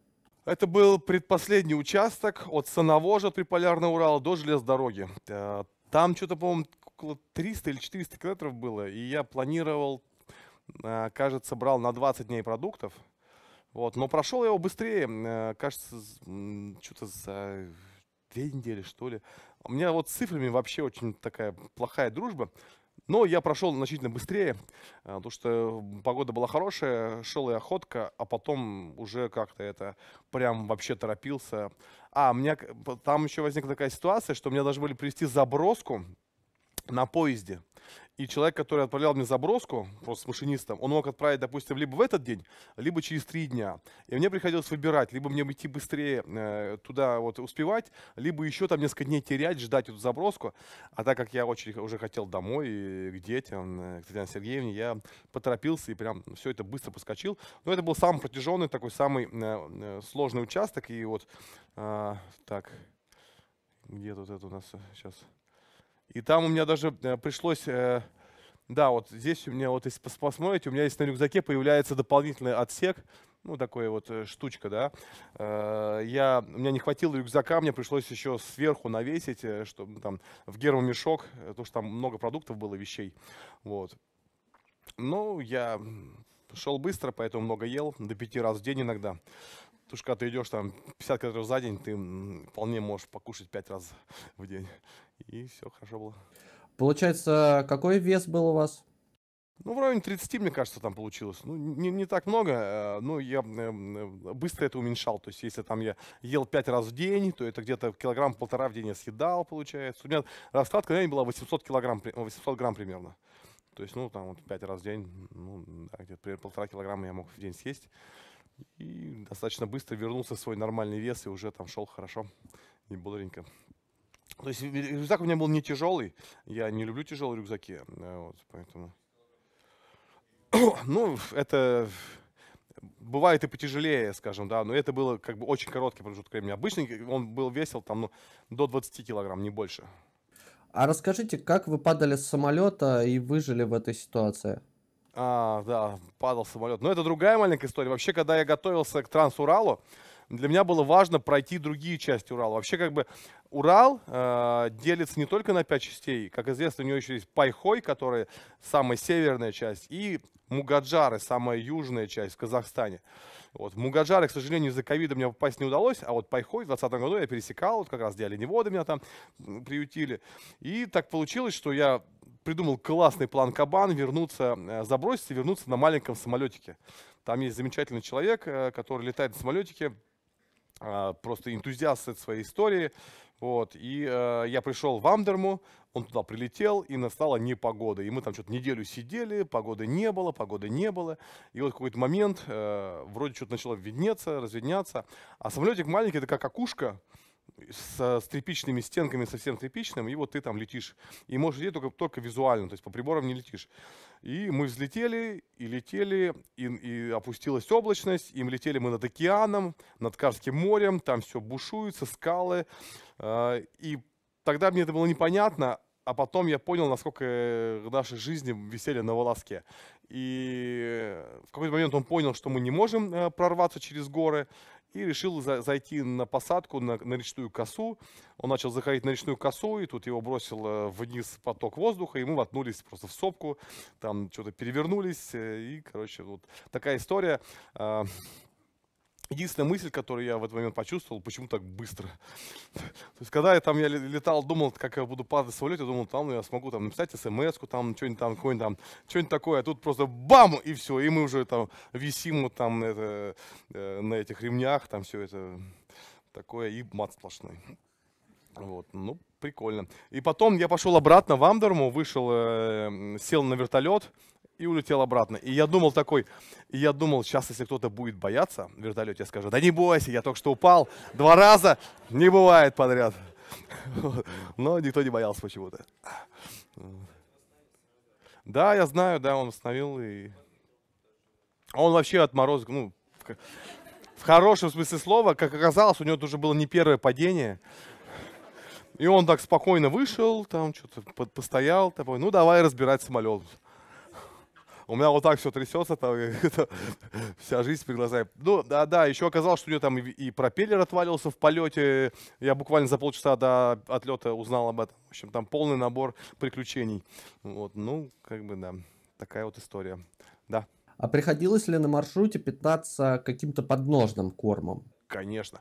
Это был предпоследний участок от Санавожа, от Приполярного Урала до железнодороги. Э, там что-то, по-моему, около 300 или 400 километров было, и я планировал, э, кажется, брал на 20 дней продуктов – вот, но прошел я его быстрее, э, кажется, что-то за две недели, что ли. У меня вот с цифрами вообще очень такая плохая дружба. Но я прошел значительно быстрее, э, потому что погода была хорошая, шел и охотка, а потом уже как-то это прям вообще торопился. А, у меня там еще возникла такая ситуация, что мне должны были привезти заброску на поезде. И человек, который отправлял мне заброску, просто с машинистом, он мог отправить, допустим, либо в этот день, либо через три дня. И мне приходилось выбирать, либо мне идти быстрее э, туда вот успевать, либо еще там несколько дней терять, ждать эту заброску. А так как я очень уже хотел домой и к детям, э, к Татьяне Сергеевне, я поторопился и прям все это быстро поскочил. Но это был самый протяженный, такой самый э, сложный участок. И вот а, так, где тут это у нас сейчас... И там у меня даже э, пришлось... Э, да, вот здесь у меня, вот если посмотрите, у меня есть на рюкзаке появляется дополнительный отсек, ну, такая вот э, штучка, да. Я, у меня не хватило рюкзака, мне пришлось еще сверху навесить, чтобы там в гермомешок, потому что там много продуктов было, вещей. Вот. Ну, я шел быстро, поэтому много ел, до пяти раз в день иногда. Потому что когда ты идешь там 50 километров за день, ты вполне можешь покушать 5 раз в день. И все хорошо было. Получается, какой вес был у вас? Ну, в районе 30, мне кажется, там получилось. Ну, не, не так много, э, но я быстро это уменьшал. То есть, если там я ел 5 раз в день, то это где-то килограмм полтора в день я съедал, получается. У меня раскладка когда была 800 килограмм, 800 грамм примерно. То есть, ну, там вот 5 раз в день, ну, да, где-то примерно полтора килограмма я мог в день съесть. И достаточно быстро вернулся в свой нормальный вес и уже там шел хорошо и бодренько. То есть рюкзак у меня был не тяжелый. Я не люблю тяжелые рюкзаки. Э, вот, поэтому... ну, это бывает и потяжелее, скажем, да, но это было как бы очень короткий промежуток времени. Обычно он был весил там ну, до 20 килограмм, не больше. А расскажите, как вы падали с самолета и выжили в этой ситуации? А, да, падал самолет. Но это другая маленькая история. Вообще, когда я готовился к Трансуралу, для меня было важно пройти другие части Урала. Вообще, как бы Урал э, делится не только на пять частей. Как известно, у него еще есть Пайхой, которая самая северная часть, и Мугаджары, самая южная часть в Казахстане. Вот. В к сожалению, из-за ковида мне попасть не удалось, а вот Пайхой в 2020 году я пересекал, вот как раз где оленеводы меня там приютили. И так получилось, что я придумал классный план Кабан вернуться, э, забросить и вернуться на маленьком самолетике. Там есть замечательный человек, э, который летает на самолетике, а, просто энтузиаст этой своей истории. Вот, и э, я пришел в Амдерму, он туда прилетел, и настала непогода. И мы там что-то неделю сидели, погоды не было, погоды не было. И вот какой-то момент, э, вроде что-то начало виднеться, разведняться. А самолетик маленький, это как окушка, со, с тряпичными стенками, совсем тряпичным, и вот ты там летишь. И можешь лететь только, только визуально, то есть по приборам не летишь. И мы взлетели, и летели, и, и опустилась облачность, и мы летели мы над океаном, над Карским морем, там все бушуется, скалы. А, и тогда мне это было непонятно, а потом я понял, насколько наши жизни висели на волоске. И в какой-то момент он понял, что мы не можем э, прорваться через горы, и решил за, зайти на посадку, на, на речную косу. Он начал заходить на речную косу, и тут его бросил вниз поток воздуха, и мы воткнулись просто в сопку, там что-то перевернулись, э, и, короче, вот такая история. А, Единственная мысль, которую я в этот момент почувствовал, почему так быстро. <laughs> То есть, когда я там я летал, думал, как я буду падать в самолет, я думал, там ну, я смогу там написать смс там что-нибудь там, какой нибудь там, что-нибудь такое, а тут просто бам, и все, и мы уже там висим вот там это, э, на этих ремнях, там все это такое, и мат сплошной. Вот, ну, прикольно. И потом я пошел обратно в Амдерму, вышел, э, сел на вертолет, и улетел обратно. И я думал такой, и я думал, сейчас, если кто-то будет бояться в вертолете, я скажу, да не бойся, я только что упал два раза, не бывает подряд. <laughs> Но никто не боялся почему-то. Да, я знаю, да, он остановил и... Он вообще отморозок, ну, в хорошем смысле слова, как оказалось, у него тоже было не первое падение. И он так спокойно вышел, там что-то постоял, такой, ну давай разбирать самолет. У меня вот так все трясется, там <laughs> вся жизнь перед глазами. Ну, да, да, еще оказалось, что у нее там и, и пропеллер отвалился в полете. Я буквально за полчаса до отлета узнал об этом. В общем, там полный набор приключений. Вот, ну, как бы, да, такая вот история. Да. А приходилось ли на маршруте питаться каким-то подножным кормом? Конечно.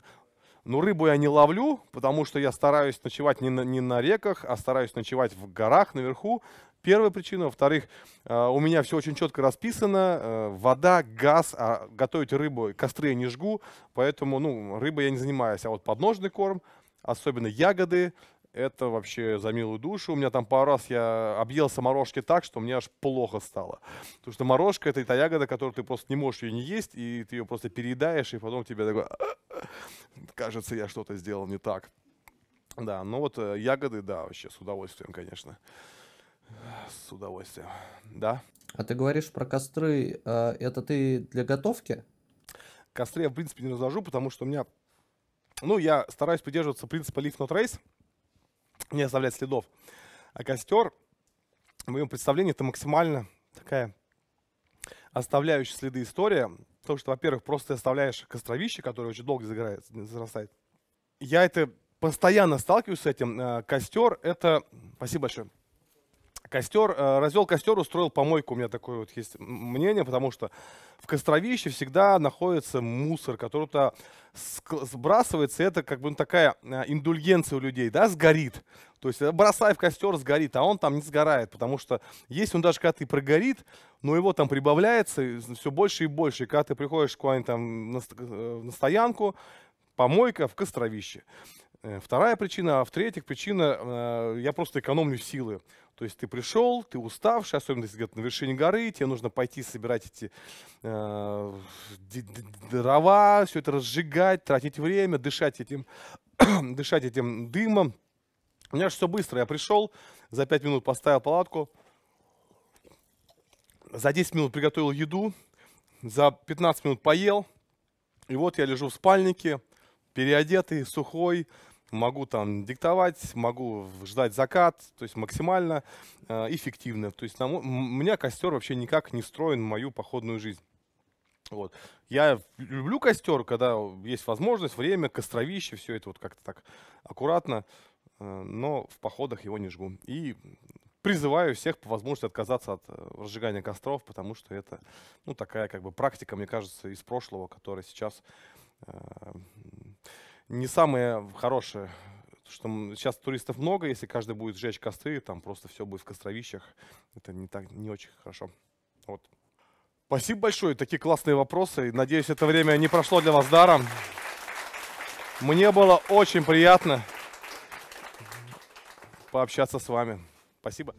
Ну рыбу я не ловлю, потому что я стараюсь ночевать не на, не на реках, а стараюсь ночевать в горах наверху, Первая причина. Во-вторых, э, у меня все очень четко расписано. Э, вода, газ, а готовить рыбу, костры я не жгу, поэтому ну, рыбой я не занимаюсь. А вот подножный корм, особенно ягоды, это вообще за милую душу. У меня там пару раз я объелся морожки так, что мне аж плохо стало. Потому что морожка — это та ягода, которую ты просто не можешь ее не есть, и ты ее просто переедаешь, и потом тебе такое... Кажется, я что-то сделал не так. Да, ну вот э, ягоды, да, вообще с удовольствием, конечно. С удовольствием. Да. А ты говоришь про костры, э, это ты для готовки? Костры я, в принципе, не разложу, потому что у меня... Ну, я стараюсь придерживаться принципа leave No trace, не оставлять следов. А костер, в моем представлении, это максимально такая оставляющая следы история. Потому что, во-первых, просто ты оставляешь костровище, которое очень долго зарастает. Я это постоянно сталкиваюсь с этим. Э, костер — это... Спасибо большое. Костер, э, развел костер, устроил помойку. У меня такое вот есть мнение, потому что в костровище всегда находится мусор, который то сбрасывается. Это как бы ну, такая э, индульгенция у людей, да, сгорит. То есть э, бросай в костер, сгорит, а он там не сгорает, потому что есть он даже, когда ты прогорит, но его там прибавляется все больше и больше. И когда ты приходишь куда-нибудь там на, на стоянку, помойка в костровище. Э, вторая причина, а в-третьих, причина, э, я просто экономлю силы. То есть ты пришел, ты уставший, особенно если где-то на вершине горы, тебе нужно пойти собирать эти э, дрова, все это разжигать, тратить время, дышать этим, <coughs> дышать этим дымом. У меня же все быстро. Я пришел, за 5 минут поставил палатку, за 10 минут приготовил еду, за 15 минут поел, и вот я лежу в спальнике, переодетый, сухой, могу там диктовать, могу ждать закат, то есть максимально э, эффективно. То есть на, у меня костер вообще никак не встроен в мою походную жизнь. Вот. Я люблю костер, когда есть возможность, время, костровище, все это вот как-то так аккуратно, э, но в походах его не жгу. И призываю всех по возможности отказаться от э, разжигания костров, потому что это ну, такая как бы практика, мне кажется, из прошлого, которая сейчас э, не самые хорошие. Потому что сейчас туристов много, если каждый будет сжечь костры, там просто все будет в костровищах. Это не так, не очень хорошо. Вот. Спасибо большое, такие классные вопросы. Надеюсь, это время не прошло для вас даром. Мне было очень приятно пообщаться с вами. Спасибо.